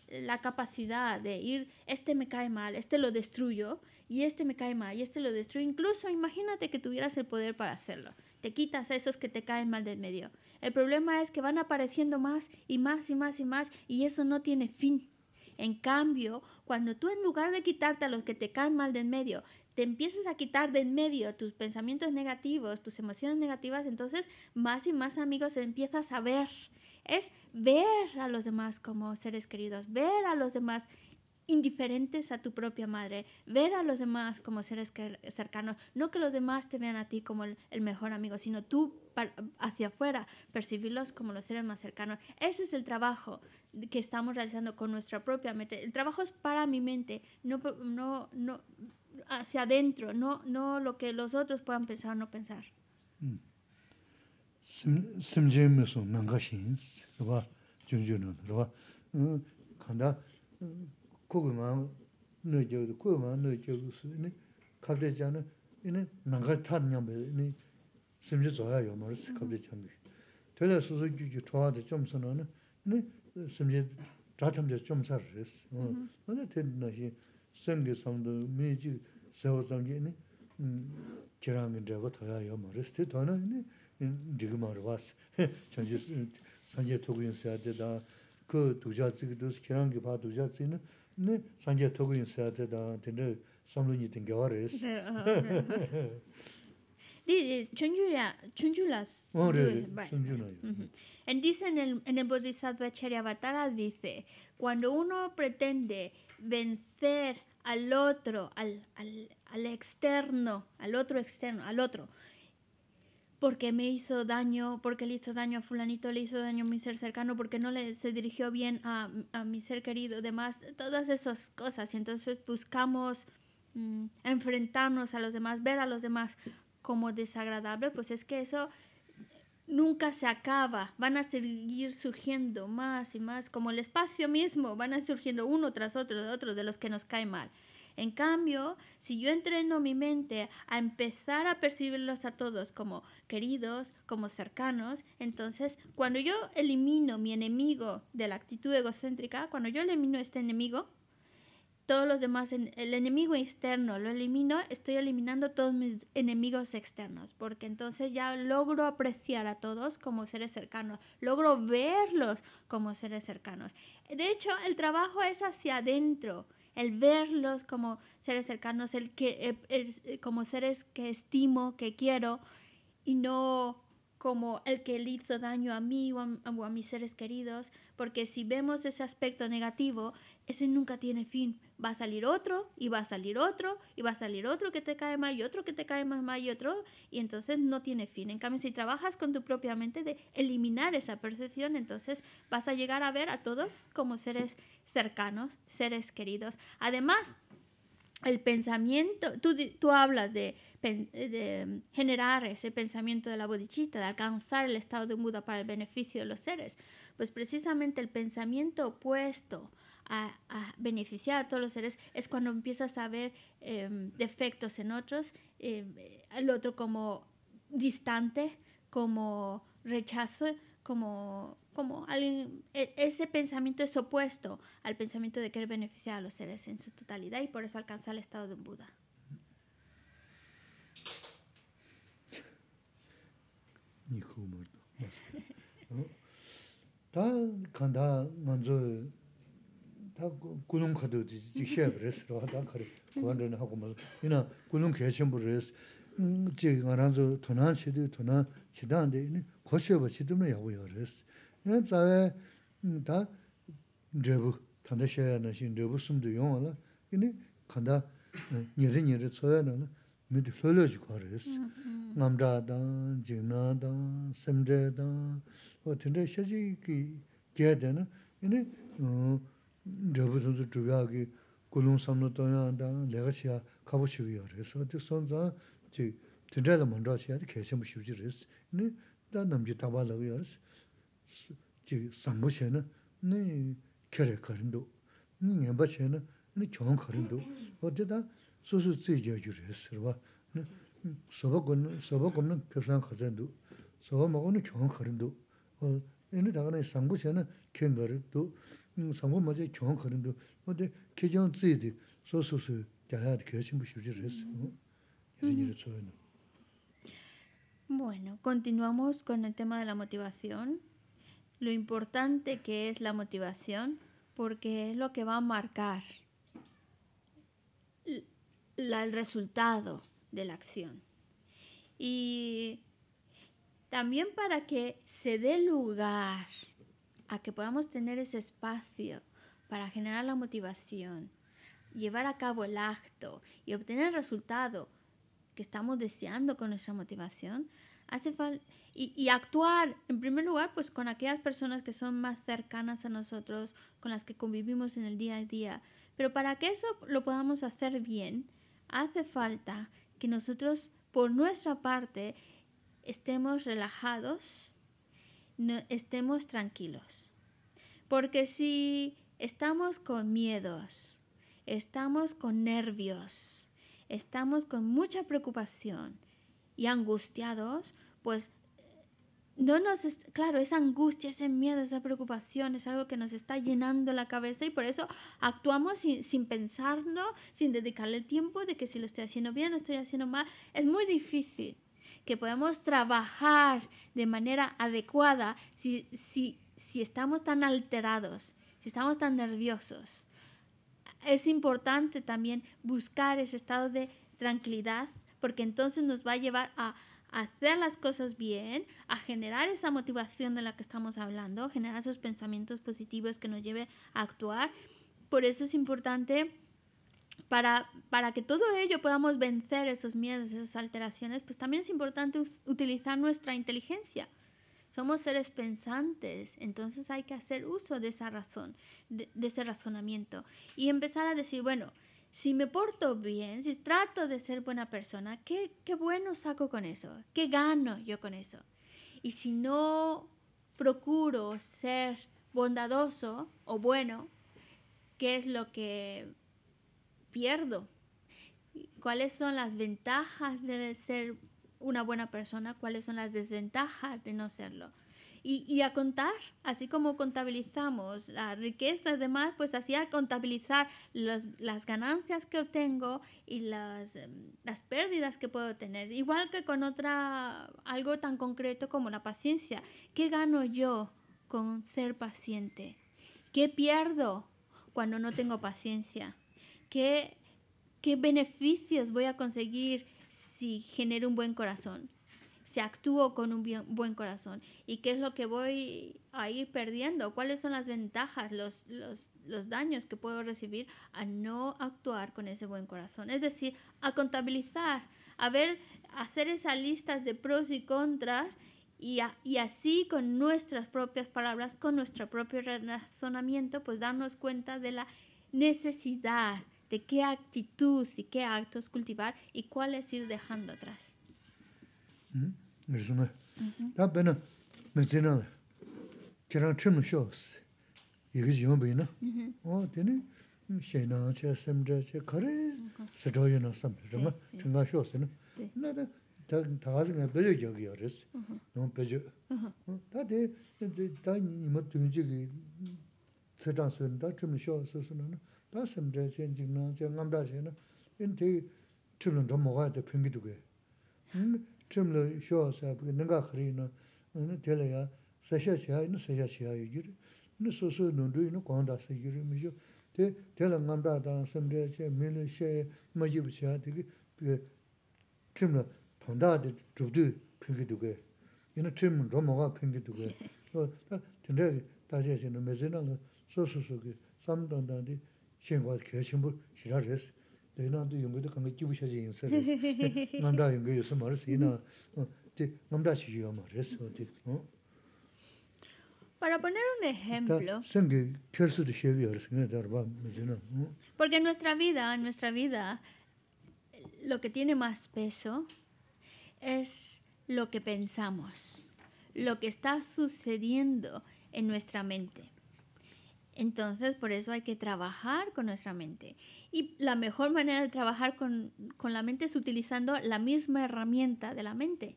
la capacidad de ir, este me cae mal, este lo destruyo, y este me cae mal, y este lo destruyo, incluso imagínate que tuvieras el poder para hacerlo te quitas a esos que te caen mal del medio. El problema es que van apareciendo más y más y más y más y eso no tiene fin. En cambio, cuando tú en lugar de quitarte a los que te caen mal del medio, te empiezas a quitar de en medio tus pensamientos negativos, tus emociones negativas, entonces más y más amigos empiezas a ver. Es ver a los demás como seres queridos, ver a los demás indiferentes a tu propia madre, ver a los demás como seres cercanos, no que los demás te vean a ti como el, mejor amigo, sino tú hacia afuera, percibirlos como los seres más cercanos. Ese es el trabajo que estamos realizando con nuestra propia mente. El trabajo es para mi mente, no, no, no hacia adentro, no, no lo que los otros puedan pensar o no pensar. ku ku ma nu jo ku ma nu jo su ni ka de ja nu ni na 좀 ta ni ba ni sim ji zo ya yo ma ris ka de ja mi te la su su ju ju to wa chom sa na ni ni chom 네 산제 te da 근데 섬론이 된 거레스 디 춘주야 춘주las And dicen en, en el Bodhisattva Charyavatara dice, cuando uno pretende vencer al otro, al, al, al externo, al otro externo, al otro, porque me hizo daño, porque le hizo daño a fulanito, le hizo daño a mi ser cercano, porque no le, se dirigió bien a, mi ser querido, demás, todas esas cosas. Y entonces buscamos mm, enfrentarnos a los demás, ver a los demás como desagradables, pues es que eso nunca se acaba, van a seguir surgiendo más y más, como el espacio mismo, van a surgiendo uno tras otro de otro de los que nos cae mal. En cambio, si yo entreno mi mente a empezar a percibirlos a todos como queridos, como cercanos, entonces cuando yo elimino mi enemigo de la actitud egocéntrica, cuando yo elimino este enemigo, todos los demás, el enemigo externo lo elimino, estoy eliminando todos mis enemigos externos, porque entonces ya logro apreciar a todos como seres cercanos, logro verlos como seres cercanos. De hecho, el trabajo es hacia adentro, el verlos como seres cercanos, el que, eh, eh, como seres que estimo, que quiero, y no como el que le hizo daño a mí o a, mis seres queridos, porque si vemos ese aspecto negativo, ese nunca tiene fin. Va a salir otro y va a salir otro y va a salir otro que te cae mal y otro que te cae más mal y otro, y entonces no tiene fin. En cambio, si trabajas con tu propia mente de eliminar esa percepción, entonces vas a llegar a ver a todos como seres cercanos, seres queridos. Además, el pensamiento, tú, hablas de, generar ese pensamiento de la bodichita, de alcanzar el estado de Buda para el beneficio de los seres. Pues precisamente el pensamiento opuesto a, beneficiar a todos los seres es cuando empiezas a ver em, defectos en otros, em, el otro como distante, como rechazo, como e, ese pensamiento es opuesto al pensamiento de querer beneficiar a los seres en su totalidad y por eso alcanzar el estado de un Buda. yin 다 ta drebu, tanda xeaya na xin drebu sumdu yonwa la, yini kanda nyeri nyeri tsawe na la, midi lolo jikwa res. Namdra dan, jingna dan, semdre dan, o tanda xeaji ki gaya dan, yini drebu chī sāmbu 네 na nī kērē kārīndu, nī ngiñba xé na nī chōng kārīndu, o tē tā sū sū tsī 좋은 yu rē sirwa, sōba kum nā kēpsān khatsāndu, sōba mā kum nā chōng kārīndu, o nī tā kā nā 써요 Bueno, continuamos con el tema de la motivación. lo importante que es la motivación porque es lo que va a marcar el resultado de la acción. Y también para que se dé lugar a que podamos tener ese espacio para generar la motivación, llevar a cabo el acto y obtener el resultado que estamos deseando con nuestra motivación, falta y, actuar en primer lugar pues con aquellas personas que son más cercanas a nosotros, con las que convivimos en el día a día. Pero para que eso lo podamos hacer bien, hace falta que nosotros por nuestra parte estemos relajados, estemos tranquilos. Porque si estamos con miedos, estamos con nervios, estamos con mucha preocupación, y angustiados, pues eh, no nos claro, esa angustia, ese miedo, esa preocupación es algo que nos está llenando la cabeza y por eso actuamos sin, sin pensarlo, sin dedicarle el tiempo de que si lo estoy haciendo bien, o estoy haciendo mal. Es muy difícil que podamos trabajar de manera adecuada si, si, si estamos tan alterados, si estamos tan nerviosos. Es importante también buscar ese estado de tranquilidad porque entonces nos va a llevar a hacer las cosas bien, a generar esa motivación de la que estamos hablando, generar esos pensamientos positivos que nos lleve a actuar. Por eso es importante para, que todo ello podamos vencer esos miedos, esas alteraciones, pues también es importante utilizar nuestra inteligencia. Somos seres pensantes, entonces hay que hacer uso de esa razón, de ese razonamiento y empezar a decir, bueno, si me porto bien, si trato de ser buena persona, ¿qué, bueno saco con eso? ¿Qué gano yo con eso? Y si no procuro ser bondadoso o bueno, ¿qué es lo que pierdo? ¿Cuáles son las ventajas de ser una buena persona? ¿Cuáles son las desventajas de no serlo? y, a contar, así como contabilizamos las riquezas y demás, pues así a contabilizar las ganancias que obtengo y em, las, pérdidas que puedo tener. Igual que con otra, algo tan concreto como la paciencia. ¿Qué gano yo con ser paciente? ¿Qué pierdo cuando no tengo paciencia? ¿Qué, qué beneficios voy a conseguir si genero un buen corazón? se actúo con un buen corazón y qué es lo que voy a ir perdiendo, cuáles son las ventajas, los, los, daños que puedo recibir a no actuar con ese buen corazón. Es decir, a contabilizar, a ver, hacer esas listas de pros y contras y, así con nuestras propias palabras, con nuestro propio razonamiento, pues darnos cuenta de la necesidad de qué actitud y qué actos cultivar y cuáles ir dejando atrás. rizume. Da mm-hmm. bena mezina la. Kiran chim shos. Yigiz yon bi na. Mm-hmm. O tene sheina che semde che kare mm-hmm. sado yona sam rizume. Chunga shos na. Na da da da zin ge bejo ge yoris. No bejo. Da da ni mo tunji 쯤로 shuwa saa, buka nanga khari ina, ina tela yaa, sasha chiha, ina sasha chiha yu giri. Ina susu nundu, ina kuanda sa giri mi shu. Te, tela ngamda dana samdhaya chiha, mila shaya, majibu chiha, Para poner un ejemplo, porque en nuestra vida, en nuestra vida, lo que tiene más peso es lo que pensamos, lo que está sucediendo en nuestra mente. Entonces, por eso hay que trabajar con nuestra mente. Y la mejor manera de trabajar con, la mente es utilizando la misma herramienta de la mente,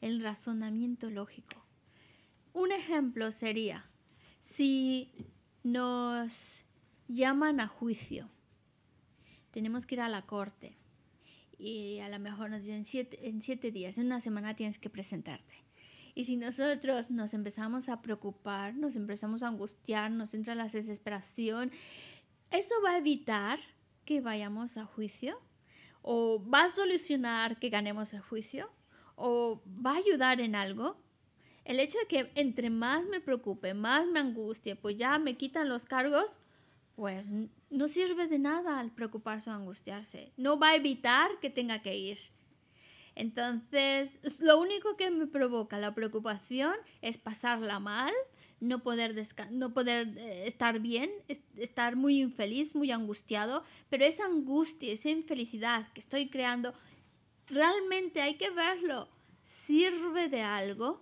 el razonamiento lógico. Un ejemplo sería si nos llaman a juicio, tenemos que ir a la corte y a lo mejor nos dicen en siete días, en una semana tienes que presentarte y si nosotros nos empezamos a preocupar, nos empezamos a angustiar, nos entra la desesperación, ¿eso va a evitar que vayamos a juicio? ¿O va a solucionar que ganemos el juicio? ¿O va a ayudar en algo? El hecho de que entre más me preocupe, más me angustie, pues ya me quitan los cargos, pues no sirve de nada al preocuparse o angustiarse. No va a evitar que tenga que ir. Entonces, lo único que me provoca la preocupación es pasarla mal, no poder, eh, estar bien, estar muy infeliz, muy angustiado, pero esa angustia, esa infelicidad que estoy creando, realmente hay que verlo, sirve de algo.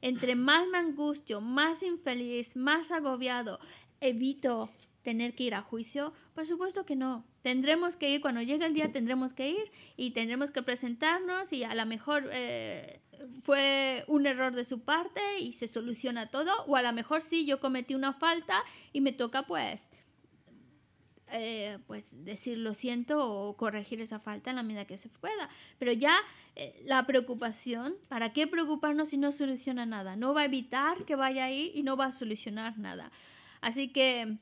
Entre más me angustio, más infeliz, más agobiado, evito tener que ir a juicio, por supuesto que no tendremos que ir, cuando llegue el día tendremos que ir y tendremos que presentarnos y a lo mejor eh, fue un error de su parte y se soluciona todo o a lo mejor sí, yo cometí una falta y me toca pues... Eh, pues decir lo siento o corregir esa falta en la medida que se pueda. Pero ya eh, la preocupación, ¿para qué preocuparnos si no soluciona nada? No va a evitar que vaya ahí y no va a solucionar nada. Así que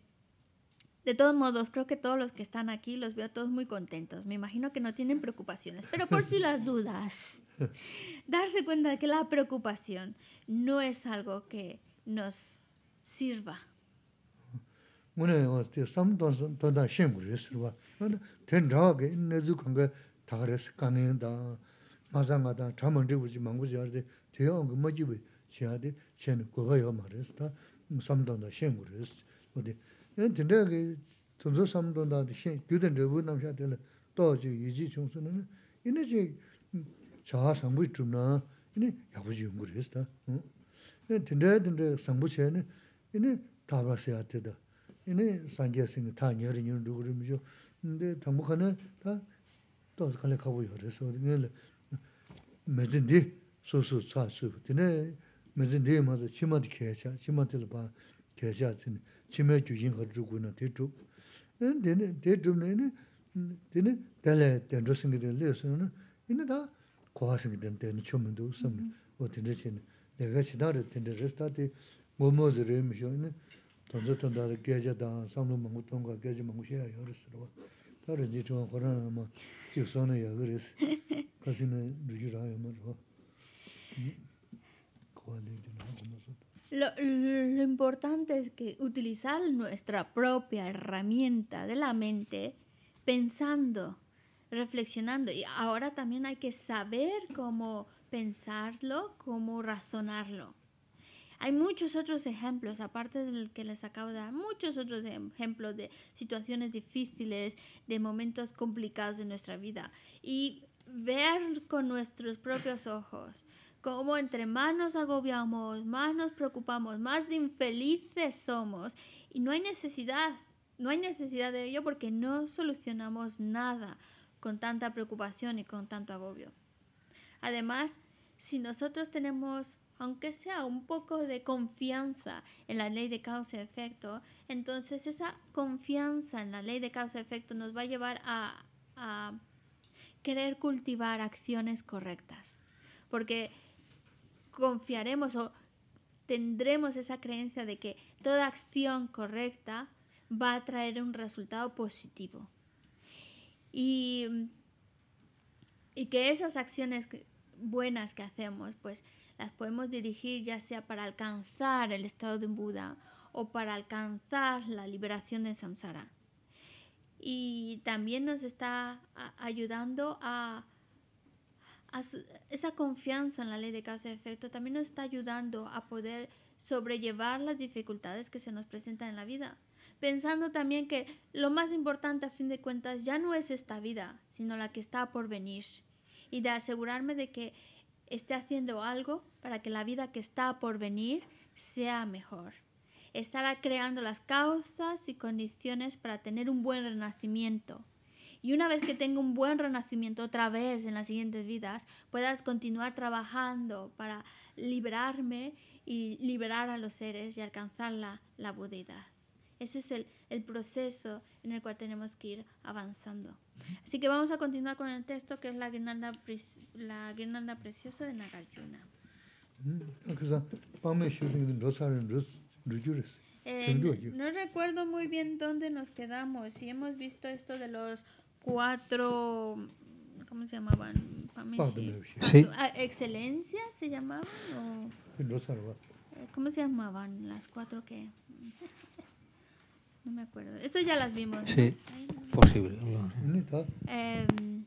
de todos modos, creo que todos los que están aquí los veo todos muy contentos. Me imagino que no tienen preocupaciones, pero por si las dudas, darse cuenta de que la preocupación no es algo que nos sirva. yun tindrā kī tūnsū samdōn dā tī shēng, gyūdān rīwū nāmshā tī lā tō chī yīchī chūngsū nā, yun chī chā sāngbū chī chūm nā, yun yabu chī yungu rīs tā. yun tindrā tindrā sāngbū chē nā, yun tā rā sī ātī tā, yun sāngyā ngā tā ngā rī ngā rī nā, tō rī sū sū chime chu yin khar 근데 na 되네 chuk. Tene, te chuk na ina, tene, tenle tenzho singi tena le su na, ina da kuwa singi tena tena chu mi ndu sami, mm-hmm. o tenzha chi na. Nega chi na ra tenzha res ta Lo, importante es que utilizar nuestra propia herramienta de la mente pensando, reflexionando. Y ahora también hay que saber cómo pensarlo, cómo razonarlo. Hay muchos otros ejemplos, aparte del que les acabo de dar, muchos otros ejemplos de situaciones difíciles, de momentos complicados de nuestra vida. Y ver con nuestros propios ojos, como entre más nos agobiamos, más nos preocupamos, más infelices somos. Y no hay necesidad, no hay necesidad de ello porque no solucionamos nada con tanta preocupación y con tanto agobio. Además, si nosotros tenemos aunque sea un poco de confianza en la ley de causa y efecto, entonces esa confianza en la ley de causa y efecto nos va a llevar a, a querer cultivar acciones correctas. Porque confiaremos o tendremos esa creencia de que toda acción correcta va a traer un resultado positivo. Y, que esas acciones buenas que hacemos, pues las podemos dirigir ya sea para alcanzar el estado de Buda o para alcanzar la liberación de Samsara. Y también nos está ayudando a esa confianza en la ley de causa y efecto también nos está ayudando a poder sobrellevar las dificultades que se nos presentan en la vida. Pensando también que lo más importante a fin de cuentas ya no es esta vida, sino la que está por venir. Y de asegurarme de que esté haciendo algo para que la vida que está por venir sea mejor. Estará creando las causas y condiciones para tener un buen renacimiento y una vez que tenga un buen renacimiento otra vez en las siguientes vidas, puedas continuar trabajando para liberarme y liberar a los seres y alcanzar la, la Ese es el, el, proceso en el cual tenemos que ir avanzando. Así que vamos a continuar con el texto que es la guirnalda, la preciosa de Nagarjuna. Mm, eh, no recuerdo muy bien dónde nos quedamos, si hemos visto esto de los cuatro, ¿cómo se llamaban? Ah, ah, sí. Ah, ¿Excelencia se llamaban? O, eh, ¿Cómo se llamaban las cuatro que...? No me acuerdo. Eso ya las vimos. Sí, posible. Em,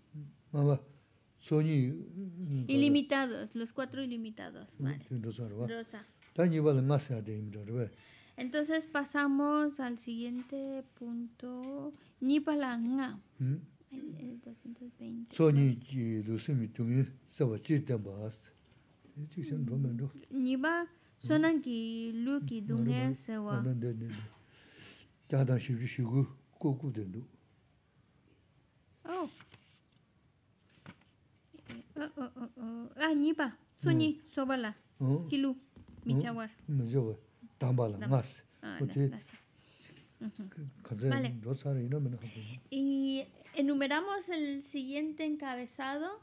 eh, ilimitados, los cuatro ilimitados. Vale. Rosa. Rosa. Entonces pasamos al siguiente punto. Nipalanga. ¿Mm? 220. Sony Niba Sonangi Luki Oh. Ah, Niba. soni, mm. Sobala. Oh. Kilu. Michawar. Oh. Michawar. Mm, y enumeramos el siguiente encabezado.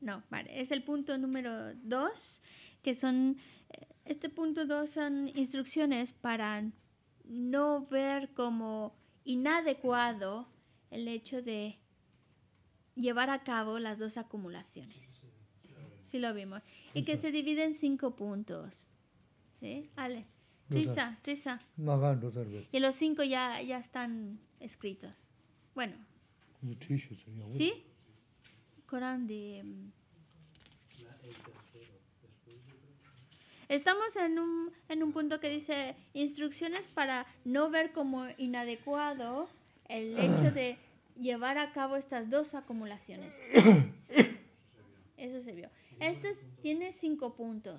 No, vale, es el punto número dos, que son, eh, este punto dos son instrucciones para no ver como inadecuado el hecho de llevar a cabo las dos acumulaciones. Sí lo vimos. Y que se divide en cinco puntos. ¿Sí? Vale. Trisa, Trisa. Y los cinco ya, ya están escritos. Bueno. ¿Sí? Corán de... Mm, Estamos en un, en un punto que dice instrucciones para no ver como inadecuado el hecho de llevar a cabo estas dos acumulaciones. eso se vio. Este tiene cinco puntos.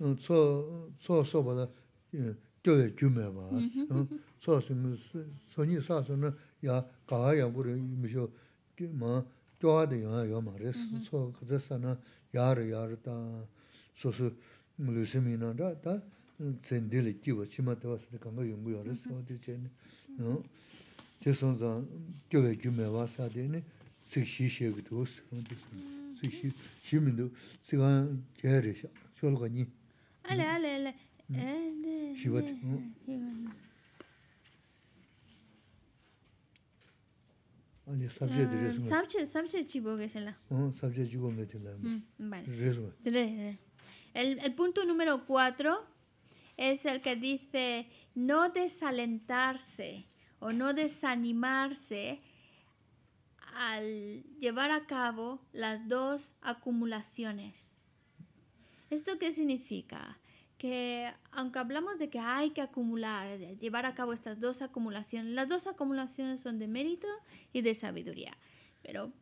tsō, tsō sō bā tā tyō yā gyū mē bā, tsō sō mī sō nī sā sō nā yā gā yā gu tsō kā tsā sā nā yā rī yā rī tā sō sō mū lī sī mī nā rā tā tsēn dī lī jī wā chī mā tā wā sā tā kā ngā yung gu yā rī sō tī chē nī, tē Ale, ale, ale. Život. 아니 삽제 드레스 삽제 삽제 chibo que se la oh sabje chibo me te la mm, vale el el punto número 4 es el que dice no desalentarse o no desanimarse al llevar a cabo las dos acumulaciones ¿Esto qué significa? Que aunque hablamos de que hay que acumular, de llevar a cabo estas dos acumulaciones, las dos acumulaciones son de mérito y de sabiduría. Pero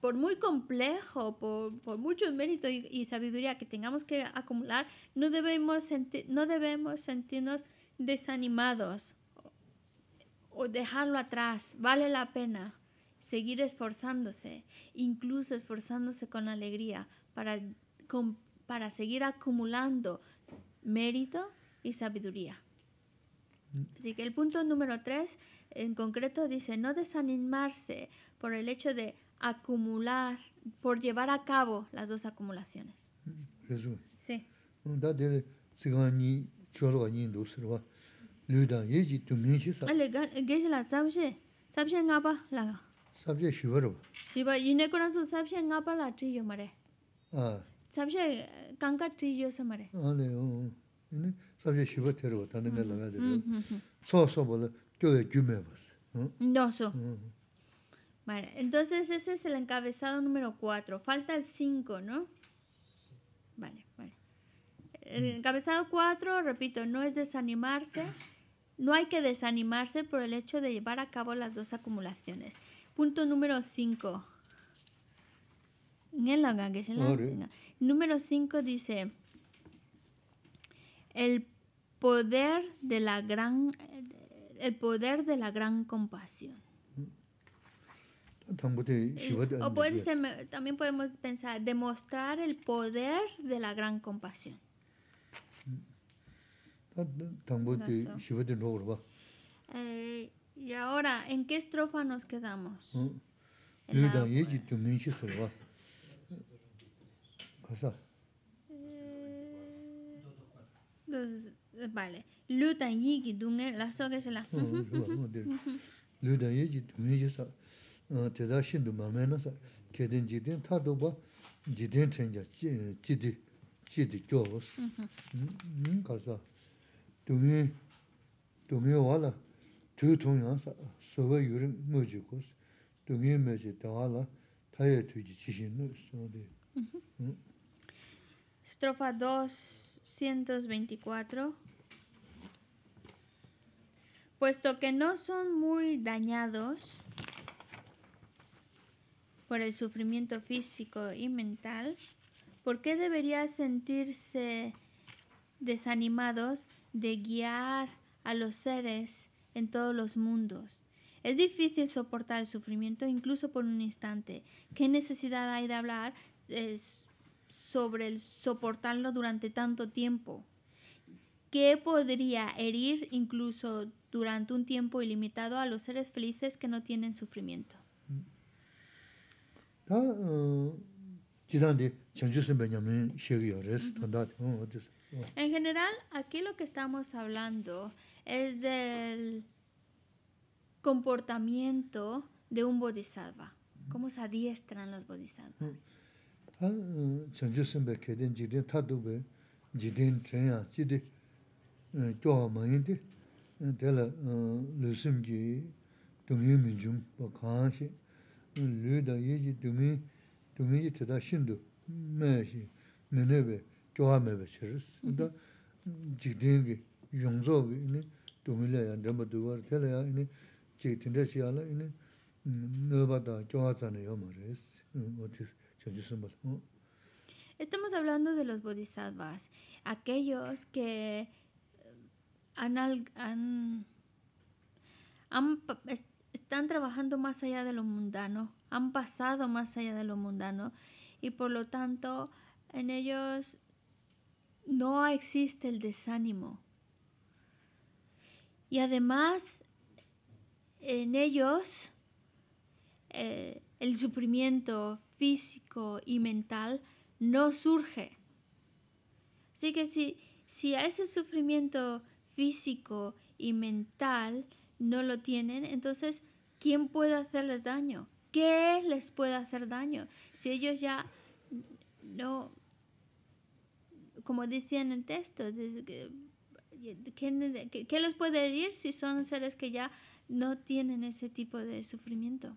por muy complejo, por, por mucho mérito y, sabiduría que tengamos que acumular, no debemos, no debemos sentirnos desanimados o, dejarlo atrás. Vale la pena seguir esforzándose, incluso esforzándose con alegría para, para seguir acumulando mérito y sabiduría. Así que el punto número tres, en concreto, dice no desanimarse por el hecho de acumular, por llevar a cabo las dos acumulaciones. Resumen. Sí. Un da de cigani chologani dosroba, lüda yeji tu mensi sa. ¿Aléga qué es la sabje? ¿Sabje nga pa la? ¿Sabje shivaro? Sí va y ne conan su sabje nga pa la tío mae. Ah sabshe kanka triyo samare. Ane, ane, sabshe shiva terwa, tanda nga laga dhiri. So so bola, kyo ya gyume bas. No so. Mm-hmm. Vale, entonces ese es el encabezado número 4. Falta el 5, ¿no? Vale, vale. El mm. encabezado 4, repito, no es desanimarse. No hay que desanimarse por el hecho de llevar a cabo las dos acumulaciones. Punto número 5. Número 5 dice, el poder de la gran, el poder de la gran compasión. Eh, también podemos pensar, demostrar el poder de la gran compasión. Ah, eh, y ahora, ¿en qué estrofa nos quedamos? Ah, Ka sā. Lu tan yī ki dungé, la soga shila. Nuwa, nuwa. Lu tan yī ki dungé ki sa, tētā shindu ma mē na sa, kēdēn jīdēn tā du pa jīdēn tēnja jīdī, jīdī kyōh o sā. Ka sā. Dungé, dungé sa, Estrofa 224. Puesto que no son muy dañados por el sufrimiento físico y mental, ¿por qué deberían sentirse desanimados de guiar a los seres en todos los mundos? Es difícil soportar el sufrimiento incluso por un instante. ¿Qué necesidad hay de hablar? Es sobre el soportarlo durante tanto tiempo, ¿Qué podría herir incluso durante un tiempo ilimitado a los seres felices que no tienen sufrimiento. En general, aquí lo que estamos hablando es del comportamiento de un bodhisattva, mm. cómo se adiestran los bodhisattvas. Mm. tā chan chū sīmbā kēdēn jīdēn tā dūbē jīdēn chēn yā jīdē kio wā mā Estamos hablando de los bodhisattvas, aquellos que eh, están trabajando más allá de lo mundano, han pasado más allá de lo mundano y por lo tanto en ellos no existe el desánimo. Y además en ellos eh, el sufrimiento físico y mental no surge. Así que si, a ese sufrimiento físico y mental no lo tienen, entonces, ¿quién puede hacerles daño? ¿Qué les puede hacer daño? Si ellos ya no, como decía en el texto, qué les puede herir si son seres que ya no tienen ese tipo de sufrimiento?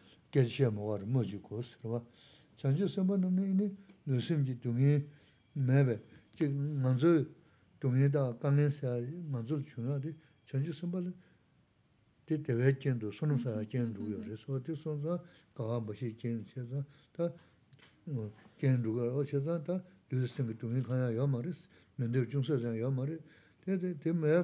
Kechi xia mo xaar moji koo xirwa. Chanchi ximba nani inii Luwishimji dungi mei bhe Chi manzu dungi daa kangen xaar manzul chuun xaar di Chanchi ximba li Di dewe kendo, sunum xaar kendo ruko yaar xaar Di sunu xaar kahaan baxi kendo xaar xaar Daa kendo ruko yaar xaar xaar dungi Di maya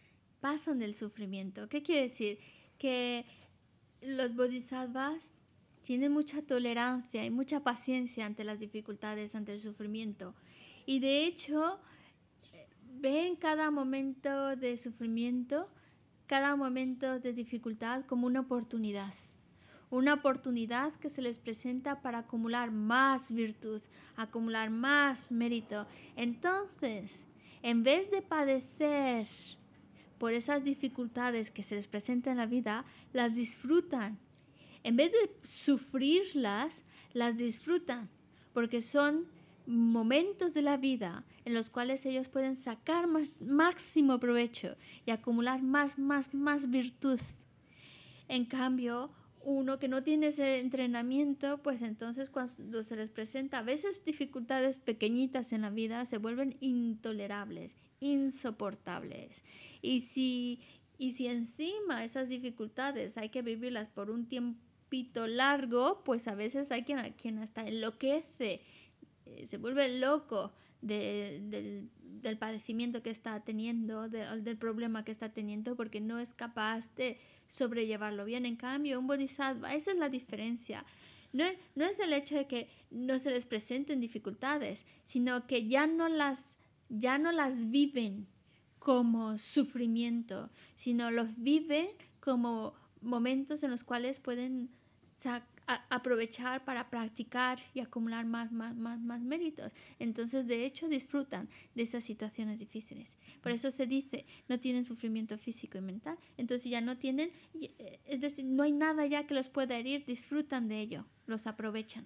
pasan del sufrimiento. ¿Qué quiere decir? Que los bodhisattvas tienen mucha tolerancia y mucha paciencia ante las dificultades, ante el sufrimiento. Y de hecho, ven cada momento de sufrimiento, cada momento de dificultad como una oportunidad. Una oportunidad que se les presenta para acumular más virtud, acumular más mérito. Entonces, en vez de padecer por esas dificultades que se les presenta en la vida, las disfrutan. En vez de sufrirlas, las disfrutan, porque son momentos de la vida en los cuales ellos pueden sacar máximo provecho y acumular más, más, más virtud. En cambio, uno que no tiene ese entrenamiento, pues entonces cuando se les presenta a veces dificultades pequeñitas en la vida, se vuelven intolerables insoportables. Y si, y si encima esas dificultades hay que vivirlas por un tiempito largo, pues a veces hay quien, quien hasta enloquece, eh, se vuelve loco del, padecimiento que está teniendo, del problema que está teniendo, porque no es capaz de sobrellevarlo bien. En cambio, un bodhisattva, esa es la diferencia. No no es el hecho de que no se les presenten dificultades, sino que ya no las ya no las viven como sufrimiento, sino los viven como momentos en los cuales pueden aprovechar para practicar y acumular más, más, más, más méritos. Entonces, de hecho, disfrutan de esas situaciones difíciles. Por eso se dice, no tienen sufrimiento físico y mental. Entonces ya no tienen, eh, es decir, no hay nada ya que los pueda herir, disfrutan de ello, los aprovechan.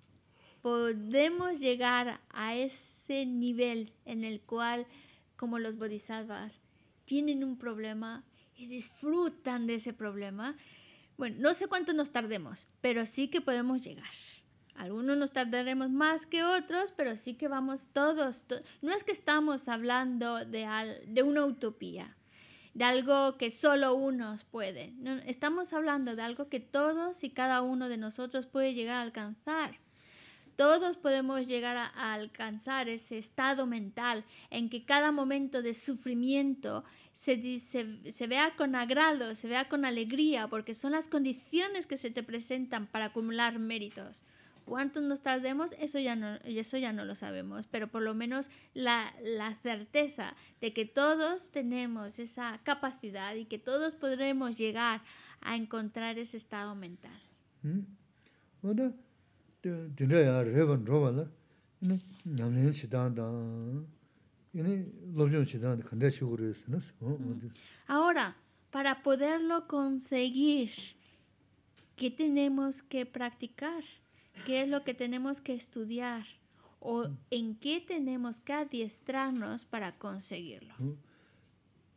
podemos llegar a ese nivel en el cual, como los bodhisattvas, tienen un problema y disfrutan de ese problema. Bueno, no sé cuánto nos tardemos, pero sí que podemos llegar. Algunos nos tardaremos más que otros, pero sí que vamos todos. no es que estamos hablando de, una utopía, de algo que solo unos pueden. estamos hablando de algo que todos y cada uno de nosotros puede llegar a alcanzar. Todos podemos llegar a, alcanzar ese estado mental en que cada momento de sufrimiento se, se, vea con agrado, se vea con alegría, porque son las condiciones que se te presentan para acumular méritos. ¿Cuánto nos tardemos? Eso ya no, eso ya no lo sabemos, pero por lo menos la, la, certeza de que todos tenemos esa capacidad y que todos podremos llegar a encontrar ese estado mental. ¿Mm? Ahora, para poderlo conseguir, ¿qué tenemos que practicar? ¿Qué es lo que tenemos que estudiar? ¿O en qué tenemos que adiestrarnos para conseguirlo?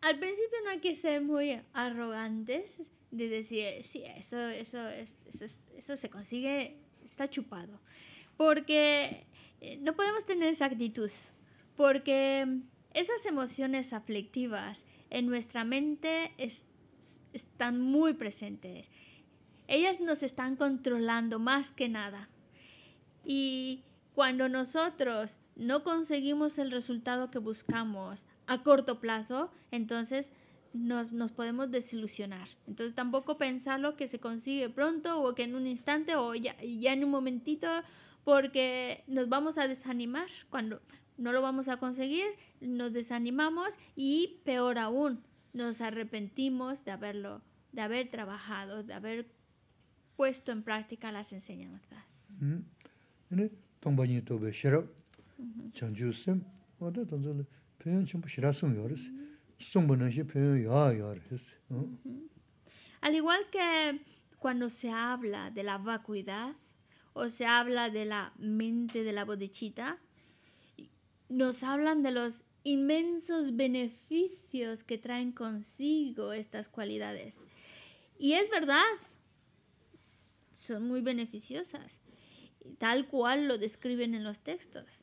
al principio no hay que ser muy arrogantes de decir, sí, eso, eso, se consigue, está chupado. Porque eh, no podemos tener esa actitud, porque esas emociones aflictivas en nuestra mente están muy presentes. Ellas nos están controlando más que nada. Y cuando nosotros no conseguimos el resultado que buscamos a corto plazo, entonces nos, nos, podemos desilusionar. Entonces tampoco pensar lo que se consigue pronto o que en un instante o ya, en un momentito, porque nos vamos a desanimar cuando no lo vamos a conseguir, nos desanimamos y peor aún, nos arrepentimos de haberlo, de haber trabajado, de haber puesto en práctica las enseñanzas. Al igual que cuando se habla de la vacuidad o se habla de la mente de la bodichita, nos hablan de los inmensos beneficios que traen consigo estas cualidades. Y es verdad, son muy beneficiosas, tal cual lo describen en los textos.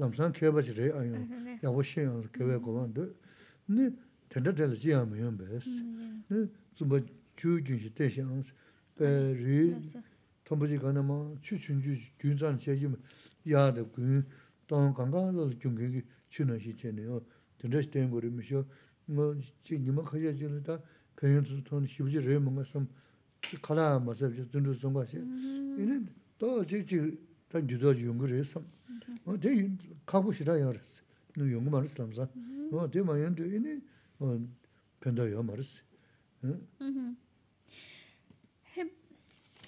lamsang kyeba chi re ayo, yabu shen yon 네 kuwa ndo, ni tenda tenda 가나마 yaa mayon bes. Ni zumba chu yun shi ten shi yon, ri tongpo chi kanda ma chu chun chu yun zan 좀 yi 이는 de 지지 tong kang kang la ki chi nima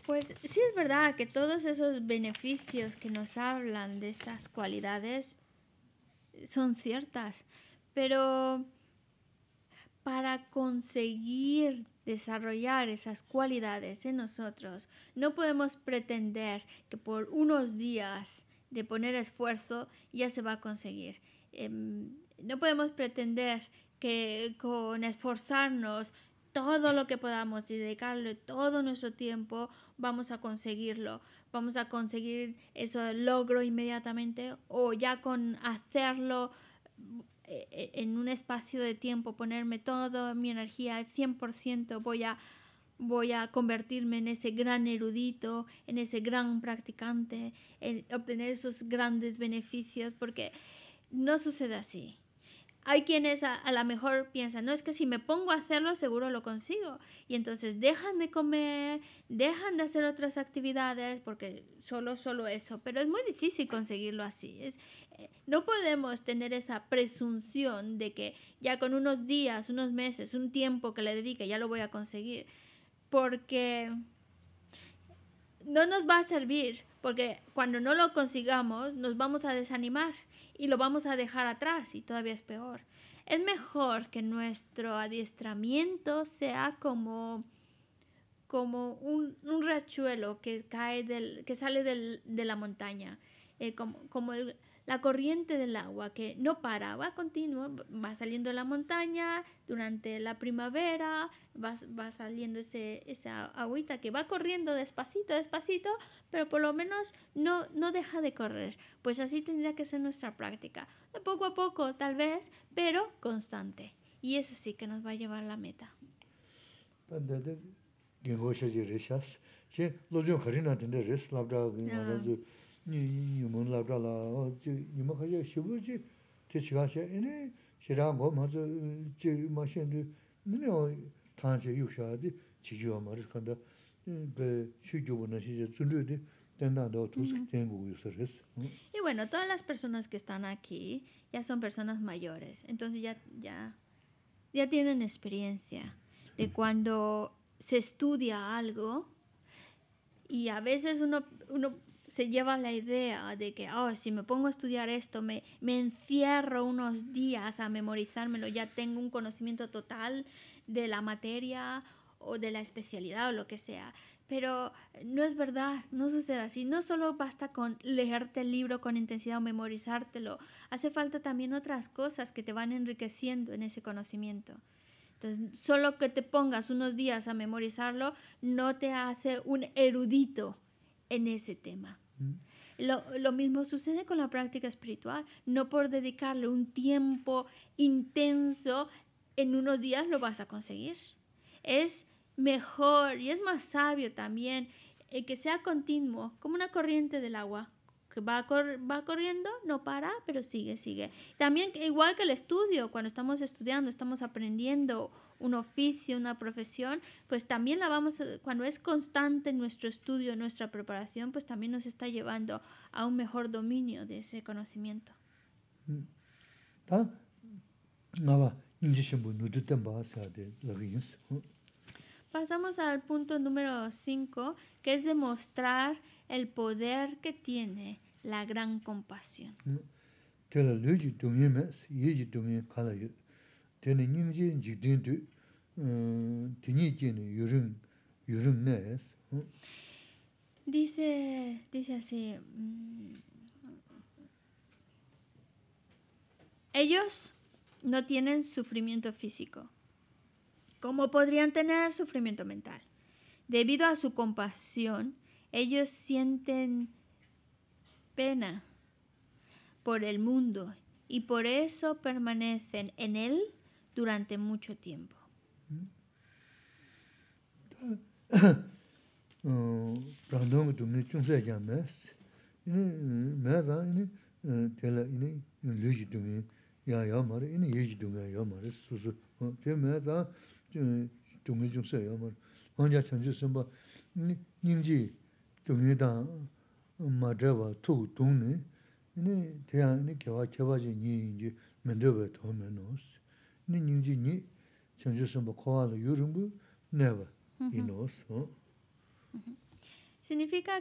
Pues sí es verdad que todos esos beneficios que nos hablan de estas cualidades son ciertas, pero para conseguir desarrollar esas cualidades en nosotros, no podemos pretender que por unos días de poner esfuerzo, ya se va a conseguir. Em, no podemos pretender que con esforzarnos todo lo que podamos y dedicarle todo nuestro tiempo, vamos a conseguirlo. Vamos a conseguir ese logro inmediatamente o ya con hacerlo eh, en un espacio de tiempo, ponerme todo mi energía al 100%, voy a voy a convertirme en ese gran erudito, en ese gran practicante, en obtener esos grandes beneficios, porque no sucede así. Hay quienes a, lo mejor piensan, no es que si me pongo a hacerlo seguro lo consigo. Y entonces dejan de comer, dejan de hacer otras actividades, porque solo, solo eso. Pero es muy difícil conseguirlo así. Es, eh, no podemos tener esa presunción de que ya con unos días, unos meses, un tiempo que le dedique, ya lo voy a conseguir porque no nos va a servir, porque cuando no lo consigamos nos vamos a desanimar y lo vamos a dejar atrás y todavía es peor. Es mejor que nuestro adiestramiento sea como como un, rachuelo que cae del, que sale de la montaña, eh, como, como el, la corriente del agua que no para, va continuo, va saliendo de la montaña durante la primavera, va, va saliendo ese, esa agüita que va corriendo despacito, despacito, pero por lo menos no, no deja de correr. Pues así tendría que ser nuestra práctica, de poco a poco tal vez, pero constante. Y eso sí que nos va a llevar a la meta. Y bueno, todas las personas que están aquí ya son personas mayores, entonces ya, ya, ya tienen experiencia de mm. cuando se estudia algo y a veces uno, uno se lleva la idea de que, oh, si me pongo a estudiar esto, me, me encierro unos días a memorizármelo, ya tengo un conocimiento total de la materia o de la especialidad o lo que sea. Pero eh, no es verdad, no sucede así. No solo basta con leerte el libro con intensidad o memorizártelo, hace falta también otras cosas que te van enriqueciendo en ese conocimiento. Entonces, solo que te pongas unos días a memorizarlo no te hace un erudito en ese tema. Lo, mismo sucede con la práctica espiritual. No por dedicarle un tiempo intenso, en unos días lo vas a conseguir. Es mejor y es más sabio también eh, que sea continuo, como una corriente del agua. Va, va corriendo, no para, pero sigue, sigue. También igual que el estudio, cuando estamos estudiando, estamos aprendiendo un oficio, una profesión, pues también la vamos, cuando es constante nuestro estudio, nuestra preparación, pues también nos está llevando a un mejor dominio de ese conocimiento. Mm. Pasamos al punto número 5, que es demostrar el poder que tiene la gran compasión. Mm. Mm. Dice, dice así, mm, ellos no tienen sufrimiento físico. ¿Cómo podrían tener sufrimiento mental? Debido a su compasión, ellos sienten pena por el mundo y por eso permanecen en él durante mucho tiempo. Oh, Significa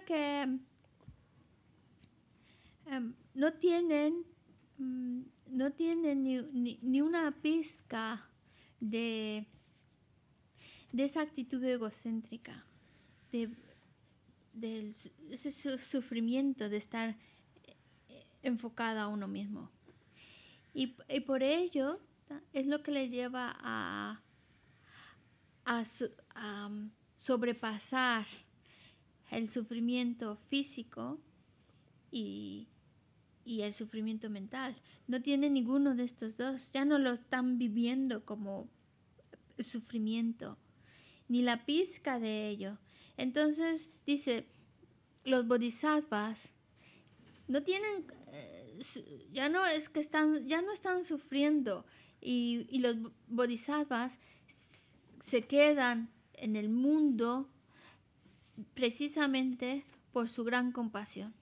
que em, no tienen mm, no tienen ni, ni una pizca de de esa actitud egocéntrica, de, ese sufrimiento de estar eh, enfocada a uno mismo. Y, por ello es lo que le lleva a, a, um, sobrepasar el sufrimiento físico y, y, el sufrimiento mental. No tiene ninguno de estos dos, ya no lo están viviendo como sufrimiento ni la pizca de ello. Entonces dice, los bodhisattvas no tienen, eh, ya no es que están, ya no están sufriendo y, y los bodhisattvas se quedan en el mundo precisamente por su gran compasión.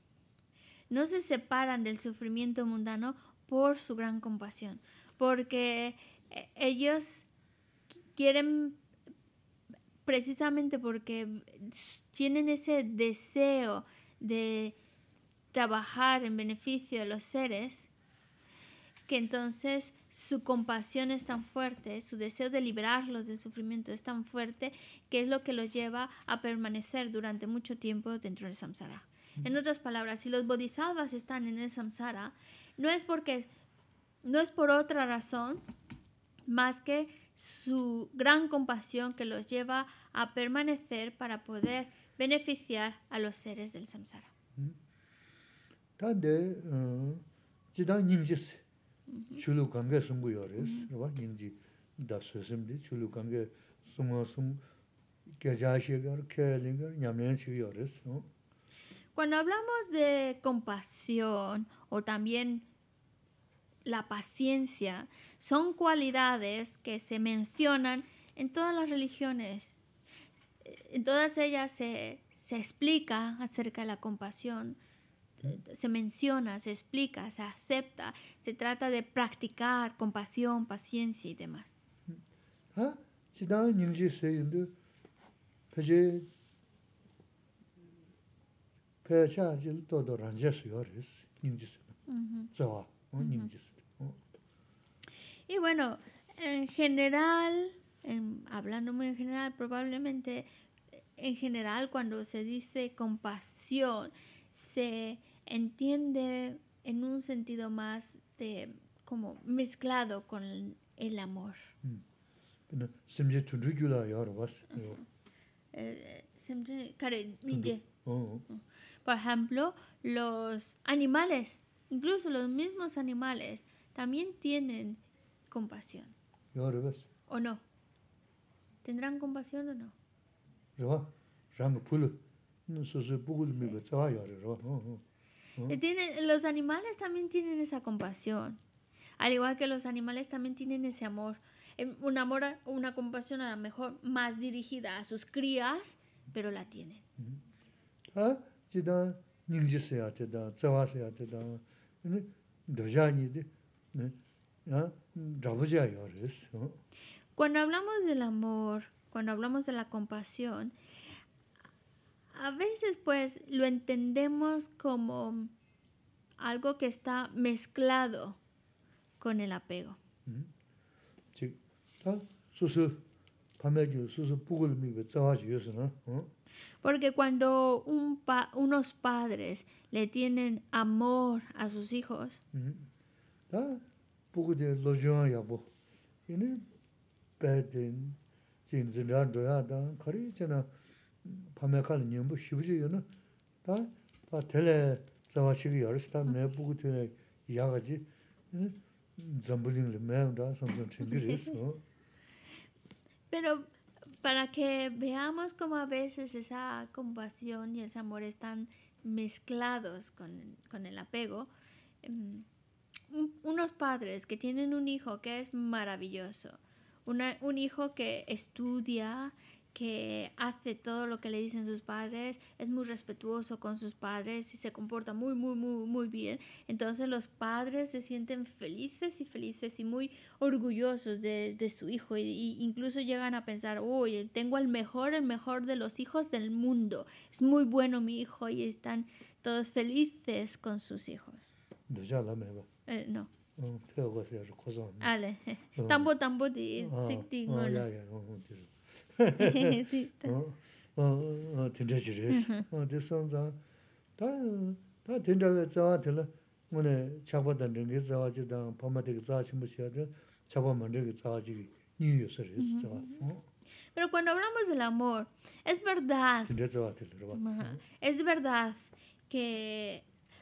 No se separan del sufrimiento mundano por su gran compasión, porque eh, ellos quieren precisamente porque mm, tienen ese deseo de trabajar en beneficio de los seres, que entonces su compasión es tan fuerte, su deseo de liberarlos del sufrimiento es tan fuerte, que es lo que los lleva a permanecer durante mucho tiempo dentro del samsara. En otras palabras, si los bodhisattvas están en el samsara, no es porque no es por otra razón más que su gran compasión que los lleva a permanecer para poder beneficiar a los seres del samsara. Cuando hablamos de compasión o también la paciencia, son cualidades que se mencionan en todas las religiones. Eh, en todas ellas se, explica acerca de la compasión, se menciona, se explica, se acepta, se trata de practicar compasión, paciencia y demás. Y bueno, en general, hablando muy en general, probablemente en general cuando se dice compasión, se entiende en un sentido más de como mezclado con el, amor. por ejemplo, los animales, incluso los mismos animales, también tienen compasión. ¿O no? ¿Tendrán compasión o no? los animales también tienen esa compasión. Al igual que los animales también tienen ese amor. Eh, un amor, una compasión a lo mejor más dirigida a sus crías, pero la tienen. ¿Ah? Cuando hablamos del amor, cuando hablamos de la compasión, a veces pues lo entendemos como algo que está mezclado con el apego. Mm-hmm. Porque cuando un unos padres le tienen amor a sus hijos, mm-hmm pero para que veamos cómo a veces esa compasión y ese amor están mezclados con, con el apego, em, unos padres que tienen un hijo que es maravilloso, un hijo que estudia, que hace todo lo que le dicen sus padres, es muy respetuoso con sus padres y se comporta muy, muy, muy, muy bien. Entonces los padres se sienten felices y felices y muy orgullosos de, su hijo e incluso llegan a pensar, uy, tengo el mejor, el mejor de los hijos del mundo. Es muy bueno mi hijo y están todos felices con sus hijos. Pues no. Pero cuando hablamos del amor, es verdad. Es verdad que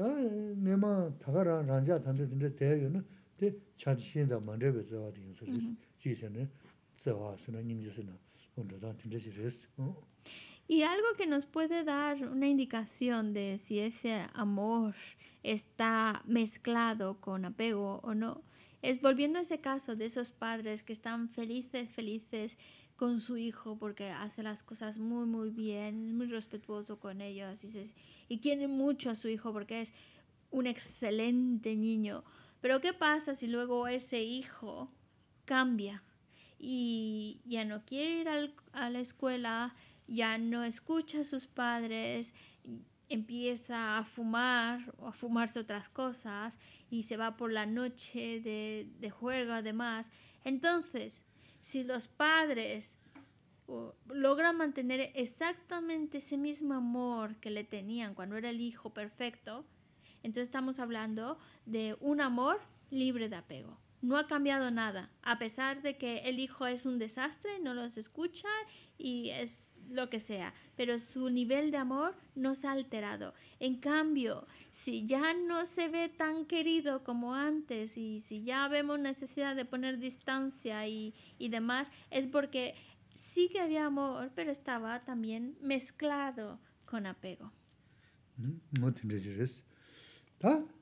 Y algo que nos puede dar una indicación de si ese amor está mezclado con apego o no, es volviendo a ese caso de esos padres que están felices, felices, con su hijo porque hace las cosas muy, muy bien, es muy respetuoso con ellos y, quiere mucho a su hijo porque es un excelente niño. Pero ¿qué pasa si luego ese hijo cambia y ya no quiere ir a la escuela, ya no escucha a sus padres, empieza a fumar o a fumarse otras cosas y se va por la noche de, de juego además? Entonces, si los padres logran mantener exactamente ese mismo amor que le tenían cuando era el hijo perfecto, entonces estamos hablando de un amor libre de apego no ha cambiado nada, a pesar de que el hijo es un desastre, no los escucha y es lo que sea, pero su nivel de amor no se ha alterado. En cambio, si ya no se ve tan querido como antes y si ya vemos necesidad de poner distancia y, demás, es porque sí que había amor, pero estaba también mezclado con apego. Mm,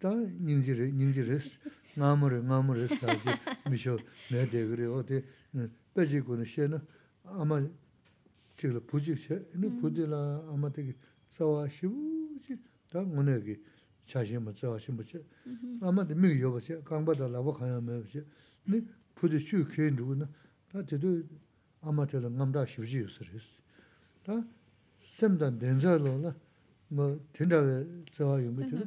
다 닌지레 닌지레스 나무레 나무레스 가지 미쇼 내데 그래 어디 빠지고는 셰나 아마 지금 부지셰 이 부지라 아마 되게 싸와 쉬우지 다 문에기 자신 못 싸와 쉬우지 아마 되미 여보세 강바다 라고 가야 매우지 네 부지 쉬 누구나 다 제대로 아마 남다 쉬우지 다뭐 덴다 저와 연구들은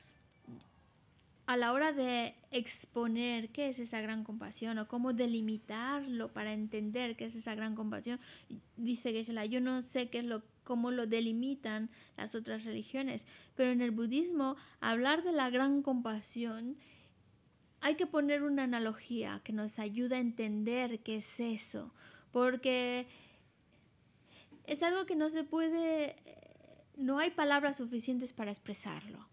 a la hora de exponer qué es esa gran compasión o cómo delimitarlo para entender qué es esa gran compasión, dice Geshe-la, yo no sé qué es lo, cómo lo delimitan las otras religiones, pero en el budismo hablar de la gran compasión hay que poner una analogía que nos ayude a entender qué es eso, porque es algo que no se puede, no hay palabras suficientes para expresarlo.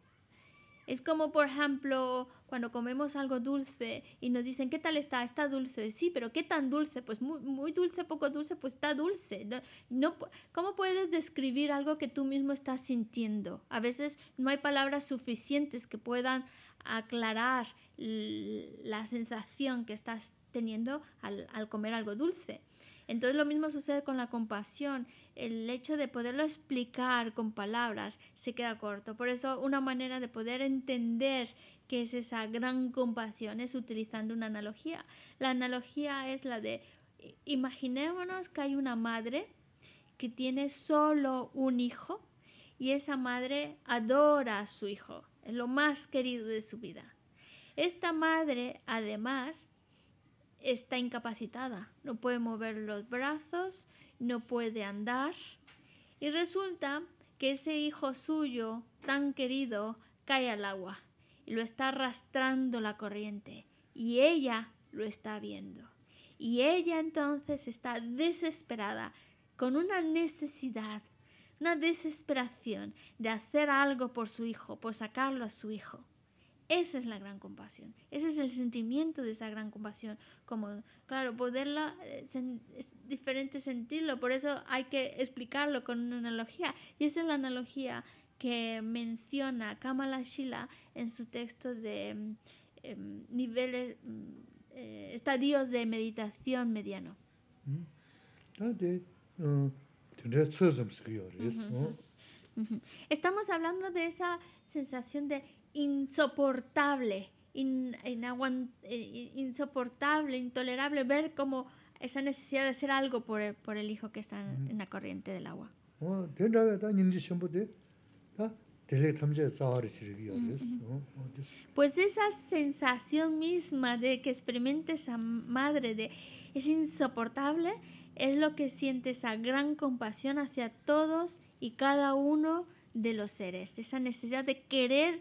Es como, por ejemplo, cuando comemos algo dulce y nos dicen, ¿qué tal está? Está dulce. Sí, pero ¿qué tan dulce? Pues muy, muy dulce, poco dulce, pues está dulce. No, ¿Cómo puedes describir algo que tú mismo estás sintiendo? A veces no hay palabras suficientes que puedan aclarar la sensación que estás teniendo al comer algo dulce. Entonces lo mismo sucede con la compasión. El hecho de poderlo explicar con palabras se queda corto. Por eso una manera de poder entender qué es esa gran compasión es utilizando una analogía. La analogía es la de, imaginémonos que hay una madre que tiene solo un hijo y esa madre adora a su hijo, es lo más querido de su vida. Esta madre además está incapacitada, no puede mover los brazos, no puede andar. Y resulta que ese hijo suyo tan querido cae al agua y lo está arrastrando la corriente y ella lo está viendo. Y ella entonces está desesperada, con una necesidad, una desesperación de hacer algo por su hijo, por sacarlo a su hijo. Esa es la gran compasión, ese es el sentimiento de esa gran compasión, como, claro, poderla, eh, es diferente sentirlo, por eso hay que explicarlo con una analogía, y esa es la analogía que menciona Kamala Shila en su texto de mm, em, niveles, mm, eh, estadios de meditación mediano. Mm-hmm. Uh, Estamos hablando de esa sensación de insoportable, eh, insoportable, intolerable ver como esa necesidad de hacer algo por el, hijo que está en, la corriente del agua. Pues esa sensación misma de que experimenta esa madre de es insoportable es lo que siente esa gran compasión hacia todos y cada uno de los seres, esa necesidad de querer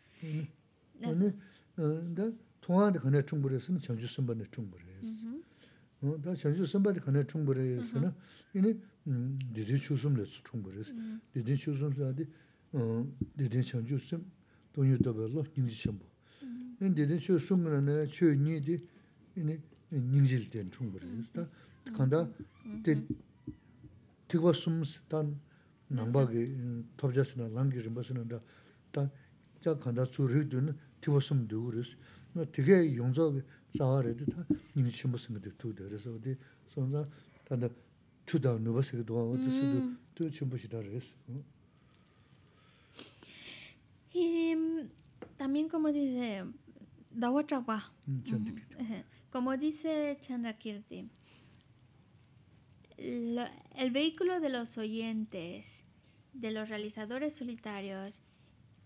아니 근데 통화도 근데 충분해서 전주 선반에 어, 어다 전주 선반에 근데 충분해서 이니 음 디디 추숨레 충분해서 디디 추숨서 어디 어 디디 전주 선 돈유도 별로 김지 선보 근데 디디 추숨은 안에 최니디 이니 닝질 된 충분해서 다 간다 디 디고숨스 단 남바게 톱자스나 랑기르 무슨 한다 자 간다 수르드는 티워섬 두르스 나 되게 용서 자아래도 다 인심 무슨 것도 두데 그래서 어디 손자 단다 투다 누버스가 도와 어디서도 또 전부시다 그랬어 음 también como dice Dawa Chapa, como dice Chandrakirti, el vehículo de los oyentes, de los realizadores solitarios,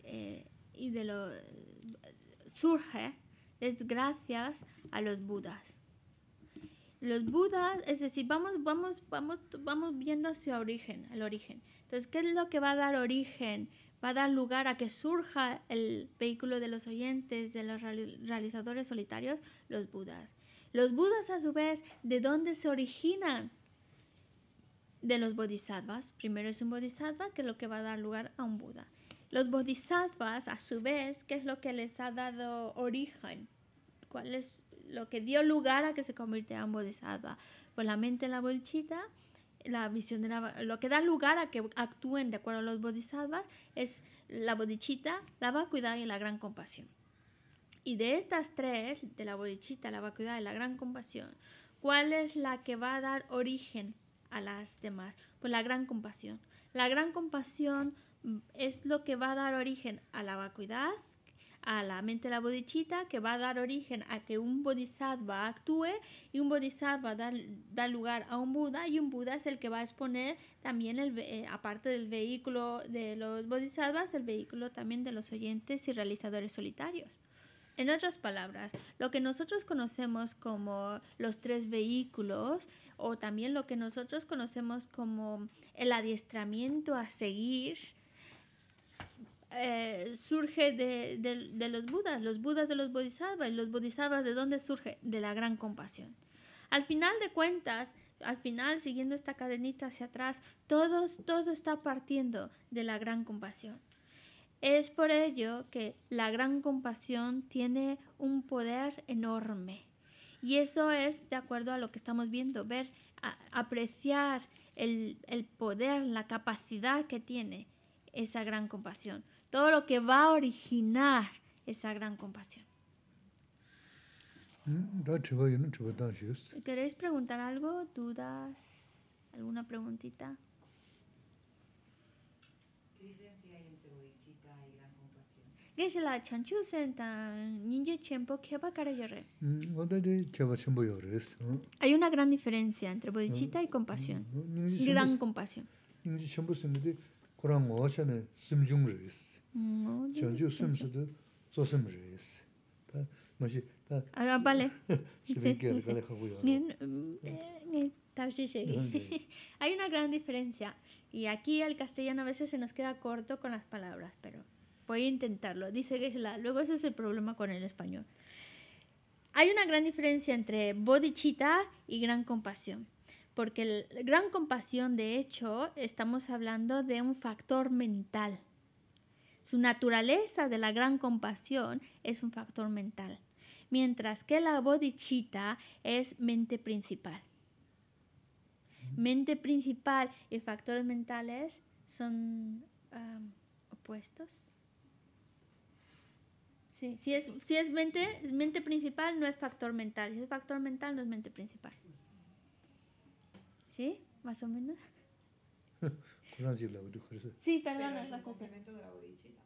eh, y de lo, surge es gracias a los budas. Los budas, es decir, vamos, vamos, vamos, vamos viendo su origen, el origen. Entonces, ¿qué es lo que va a dar origen? Va a dar lugar a que surja el vehículo de los oyentes, de los realizadores solitarios, los budas. Los budas, a su vez, ¿de dónde se originan? De los bodhisattvas. Primero es un bodhisattva, que es lo que va a dar lugar a un buda. Los bodhisattvas, a su vez, ¿qué es lo que les ha dado origen? ¿Cuál es lo que dio lugar a que se convirtieran en bodhisattva? Pues la mente la bolchita, la visión de la, lo que da lugar a que actúen de acuerdo a los bodhisattvas es la bodichita, la vacuidad y la gran compasión. Y de estas tres, de la bodichita, la vacuidad y la gran compasión, ¿cuál es la que va a dar origen a las demás? Pues la gran compasión. La gran compasión es lo que va a dar origen a la vacuidad, a la mente de la bodichita, que va a dar origen a que un bodhisattva actúe y un bodhisattva da, lugar a un Buda y un Buda es el que va a exponer también, eh, aparte del vehículo de los bodhisattvas, el vehículo también de los oyentes y realizadores solitarios. En otras palabras, lo que nosotros conocemos como los tres vehículos o también lo que nosotros conocemos como el adiestramiento a seguir, eh, surge de, los budas, los budas de los bodhisattvas. ¿Y los bodhisattvas de dónde surge? De la gran compasión. Al final de cuentas, al final, siguiendo esta cadenita hacia atrás, todo, todo está partiendo de la gran compasión. Es por ello que la gran compasión tiene un poder enorme. Y eso es de acuerdo a lo que estamos viendo, ver, apreciar el poder, la capacidad que tiene esa gran compasión todo lo que va a originar esa gran compasión. Mm, ¿Queréis preguntar algo? ¿Dudas? ¿Alguna preguntita? ¿Qué diferencia hay entre bodhicitta y gran compasión? ¿Qué es la chanchu sentan ninja chempo keba mm, Hay una gran diferencia entre bodhicitta y mm, compasión. Gran compasión. Ninja son de korang ocha ne simjung res. Hay una gran diferencia. Y aquí el castellano a veces se nos queda corto con las palabras, pero voy a intentarlo. Dice luego ese es el problema con el español. Hay una gran diferencia entre bodichita y gran compasión porque el gran compasión, de hecho, estamos hablando de un factor mental, su naturaleza de la gran compasión es un factor mental, mientras que la bodichita es mente principal. Mente principal y factores mentales son opuestos. si es, si es mente, es mente principal no es factor mental. Si es factor mental no es mente principal. ¿Sí? Más o menos. Sí, perdón, es, el complemento de la bodichita.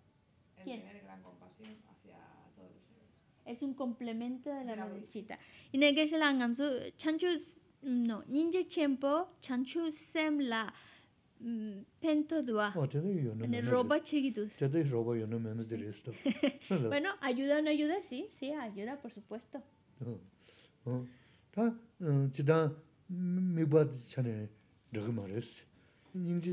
El ¿Quién? tener gran compasión hacia todos los seres. Es un complemento de la, bodichita. Y en el que se la han chanchu no, ninja chempo chanchu sem la mm, pento dua. Oh, te yo no. En el roba chiquitus. Te yo no me de esto. bueno, ayuda o no ayuda, sí, sí, ayuda, por supuesto. 어. 다 지다 미바드 차네 por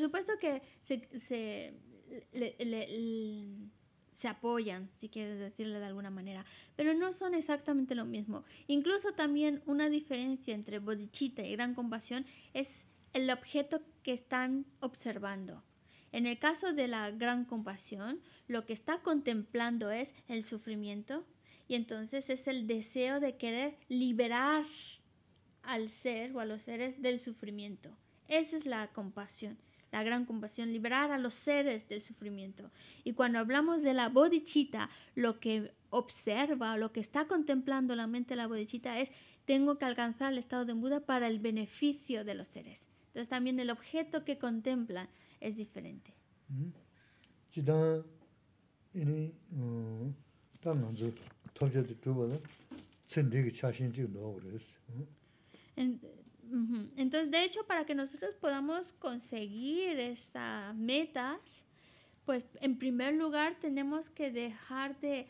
supuesto que se se apoyan, si quieres decirlo de alguna manera, pero no son exactamente lo mismo. Incluso también una diferencia entre bodichita y gran compasión es el objeto que están observando. En el caso de la gran compasión, lo que está contemplando es el sufrimiento y entonces es el deseo de querer liberar al ser o a los seres del sufrimiento. Esa es la compasión, la gran compasión, liberar a los seres del sufrimiento. Y cuando hablamos de la bodhicitta lo que observa, lo que está contemplando la mente de la bodichita es, tengo que alcanzar el estado de Buda para el beneficio de los seres. Entonces también el objeto que contempla es diferente. Mm-hmm. Entonces, de hecho, para que nosotros podamos conseguir estas metas, pues en primer lugar tenemos que dejar de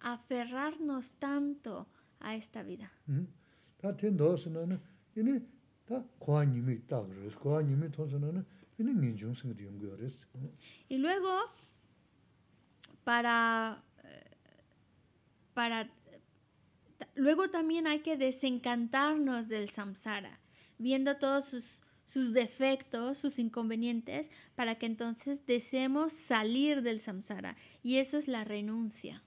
aferrarnos tanto a esta vida. Mm-hmm. Y luego, para, para, luego también hay que desencantarnos del samsara, viendo todos sus, sus defectos, sus inconvenientes, para que entonces deseemos salir del samsara. Y eso es la renuncia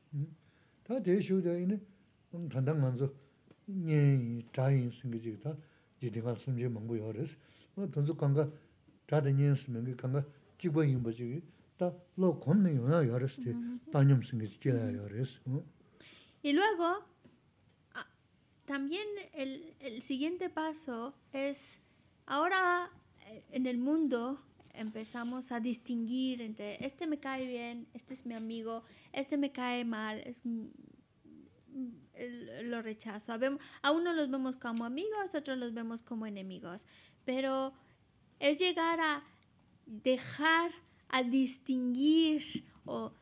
y luego ah, también el siguiente paso es ahora eh, en el mundo empezamos a distinguir entre este me cae bien, este es mi amigo, este me cae mal, lo rechazo. A uno los vemos como amigos, otros los vemos como enemigos. Pero es llegar a dejar, a distinguir o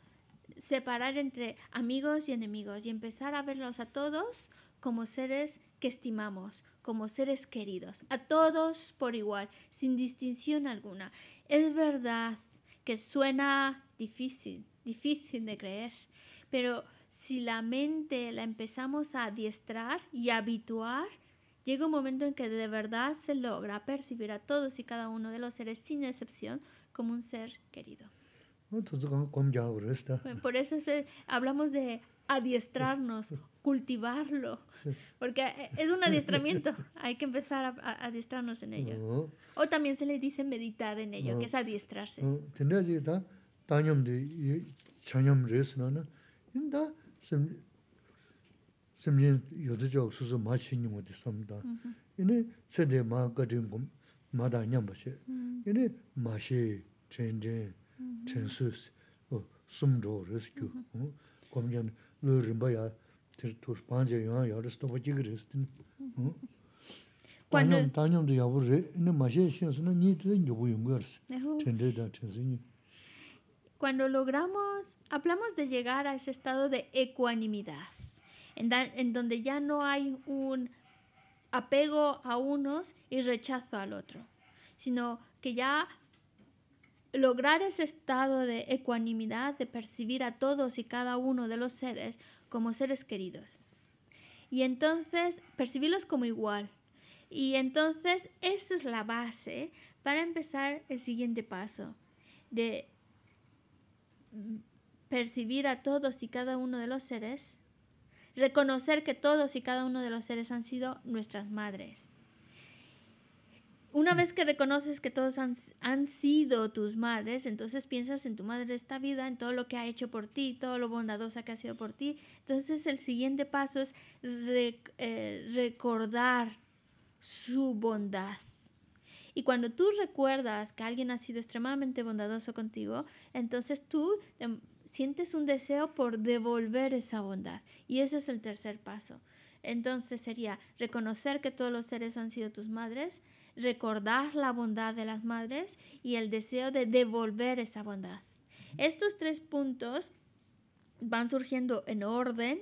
separar entre amigos y enemigos y empezar a verlos a todos como seres que estimamos, como seres queridos, a todos por igual, sin distinción alguna. Es verdad que suena difícil, difícil de creer, pero si la mente la empezamos a adiestrar y habituar, llega un momento en que de verdad se logra percibir a todos y cada uno de los seres sin excepción como un ser querido. Por eso se, eh, hablamos de adiestrarnos, cultivarlo, porque eh, es un adiestramiento, hay que empezar a, adiestrarnos en ello. O también se le dice meditar en ello, que es adiestrarse. 심심 요즈죠 수수 맛이 있는 것도 있습니다. 이네 세대 마케팅 마다 안냥 이네 마시 트렌드 트렌스 어 숨도 레스큐 어 검견 르르 봐야 트르스 반제 요 여스도 버지 그랬든 어 관념 단념도 야부르 이네 마셰 신스는 니트 녀부 연구어스 트렌드다 트렌스니 cuando logramos, hablamos de llegar a ese estado de ecuanimidad, en, en donde ya no hay un apego a unos y rechazo al otro, sino que ya lograr ese estado de ecuanimidad, de percibir a todos y cada uno de los seres como seres queridos. Y entonces percibirlos como igual. Y entonces esa es la base para empezar el siguiente paso, de percibir a todos y cada uno de los seres, reconocer que todos y cada uno de los seres han sido nuestras madres. Una vez que reconoces que todos han, sido tus madres, entonces piensas en tu madre de esta vida, en todo lo que ha hecho por ti, todo lo bondadosa que ha sido por ti. Entonces el siguiente paso es eh, recordar su bondad y cuando tú recuerdas que alguien ha sido extremadamente bondadoso contigo, entonces tú em, sientes un deseo por devolver esa bondad. Y ese es el tercer paso. Entonces sería reconocer que todos los seres han sido tus madres, recordar la bondad de las madres y el deseo de devolver esa bondad. Estos tres puntos van surgiendo en orden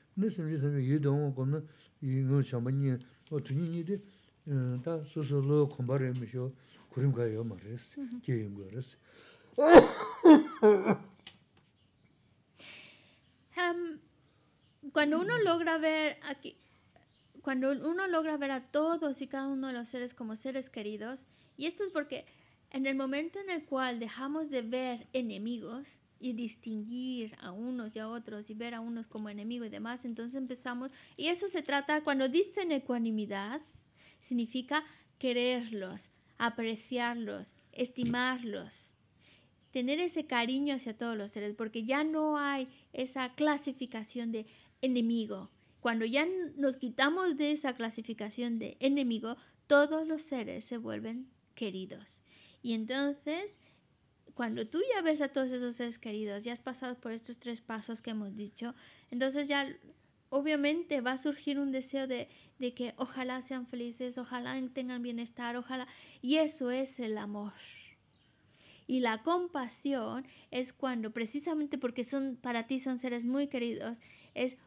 Cuando uno logra ver cuando uno logra ver a todos y cada uno de los seres como seres queridos, y esto es porque en el momento en el cual dejamos de ver enemigos, y distinguir a unos y a otros y ver a unos como enemigo y demás. Entonces empezamos, y eso se trata, cuando dicen ecuanimidad, significa quererlos, apreciarlos, estimarlos, tener ese cariño hacia todos los seres, porque ya no hay esa clasificación de enemigo. Cuando ya nos quitamos de esa clasificación de enemigo, todos los seres se vuelven queridos. Y entonces cuando tú ya ves a todos esos seres queridos, ya has pasado por estos tres pasos que hemos dicho, entonces ya obviamente va a surgir un deseo de, que ojalá sean felices, ojalá tengan bienestar, ojalá... Y eso es el amor. Y la compasión es cuando, precisamente porque son para ti son seres muy queridos, es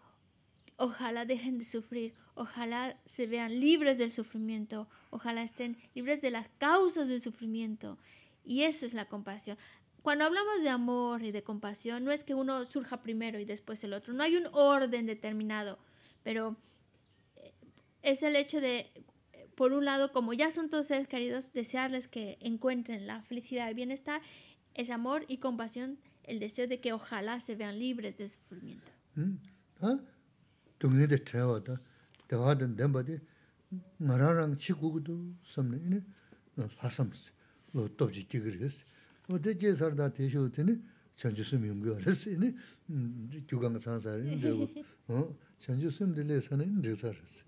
ojalá dejen de sufrir, ojalá se vean libres del sufrimiento, ojalá estén libres de las causas del sufrimiento. Y eso es la compasión. Cuando hablamos de amor y de compasión, no es que uno surja primero y después el otro. No hay un orden determinado, pero eh, es el hecho de, por un lado, como ya son todos seres queridos, desearles que encuentren la felicidad, y el bienestar, es amor y compasión, el deseo de que ojalá se vean libres de sufrimiento. ¿Mm? ¿Ah? topchi chigirisi. Ote je sarda tesho utini chanchusim yungu arisi, ini gyuganga sansari, ini dhego. Chanchusim dile sani, ini dhego sarisi.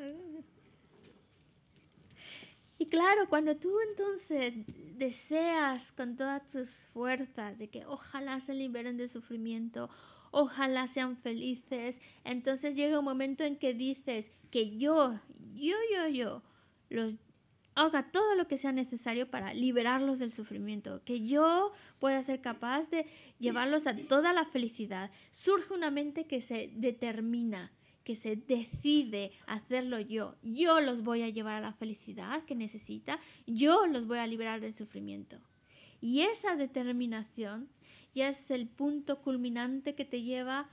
Y claro, cuando tú entonces deseas con todas tus fuerzas de que ojalá se liberen de sufrimiento, ojalá sean felices, entonces llega un momento en que dices que yo, yo, yo, yo, los haga todo lo que sea necesario para liberarlos del sufrimiento, que yo pueda ser capaz de llevarlos a toda la felicidad. Surge una mente que se determina, que se decide hacerlo yo. Yo los voy a llevar a la felicidad que necesita, yo los voy a liberar del sufrimiento. Y esa determinación ya es el punto culminante que te lleva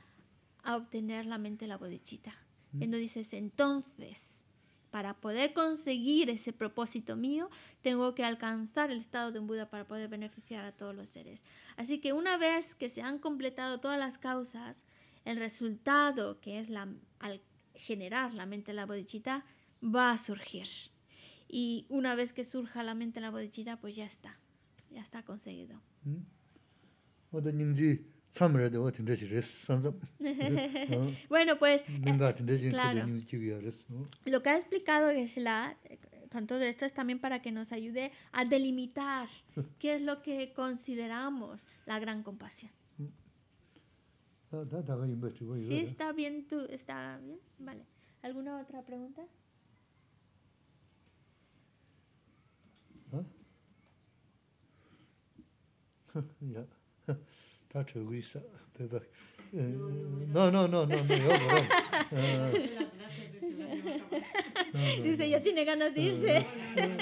a obtener la mente la bodichita. Y mm. no dices, entonces, para poder conseguir ese propósito mío, tengo que alcanzar el estado de un Buda para poder beneficiar a todos los seres. Así que una vez que se han completado todas las causas, el resultado, que es la, al generar la mente la bodichita, va a surgir. Y una vez que surja la mente la bodichita, pues ya está, ya está conseguido. ¿Mm? bueno, pues, pues eh, lo que ha explicado es la eh, tanto de esto es también para que nos ayude a delimitar qué es lo que consideramos la gran compasión. Sí, está bien, tú, está bien, vale. ¿Alguna otra pregunta? ¿Ah? Eh, no, no, no, no, Dice, ya tiene ganas de irse. Eh,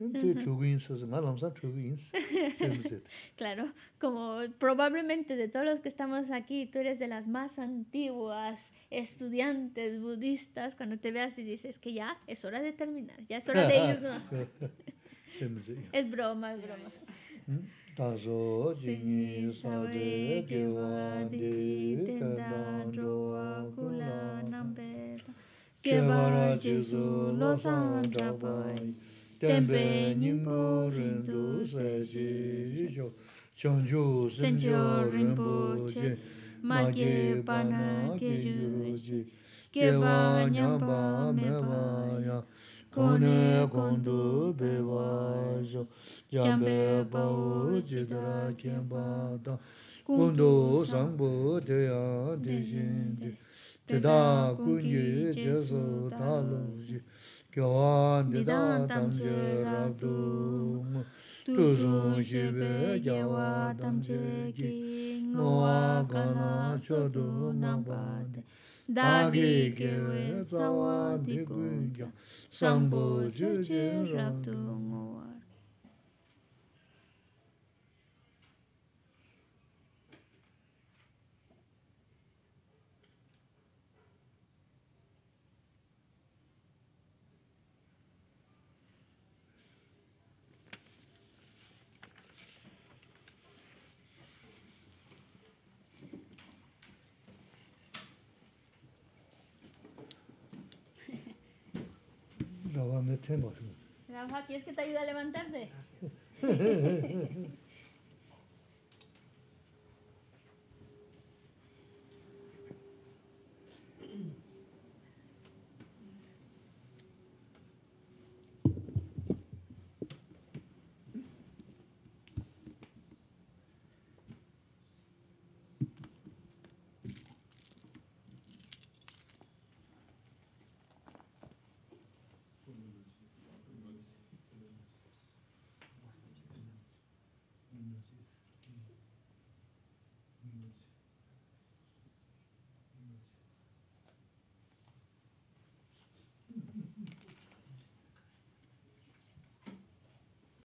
Claro, como probablemente de todos los que estamos aquí, tú eres de las más antiguas estudiantes budistas, cuando te veas y dices que ya es hora de terminar, ya es hora de irnos. es broma, es broma. Mm, Tazo tenpe nyingpo rindu se shi shio, chonju senjo rinpo che, ma ge pa na ge yu chi, ge wa nyamba me kone kondu be wa shio, jambe pa ta, kundu sangpo te ya te da kunyi je su ta ཁྱི ཕྱད ཁྱི ཕྱི ཁྱི ཁྱི ཁྱི ཁྱི ཁྱི ཁྱི ཁྱི ཁྱི ཁྱི ཁྱི ཁྱི ཁྱི ཁྱི ཁྱི Rafa, ¿quieres que te ayude a levantarte?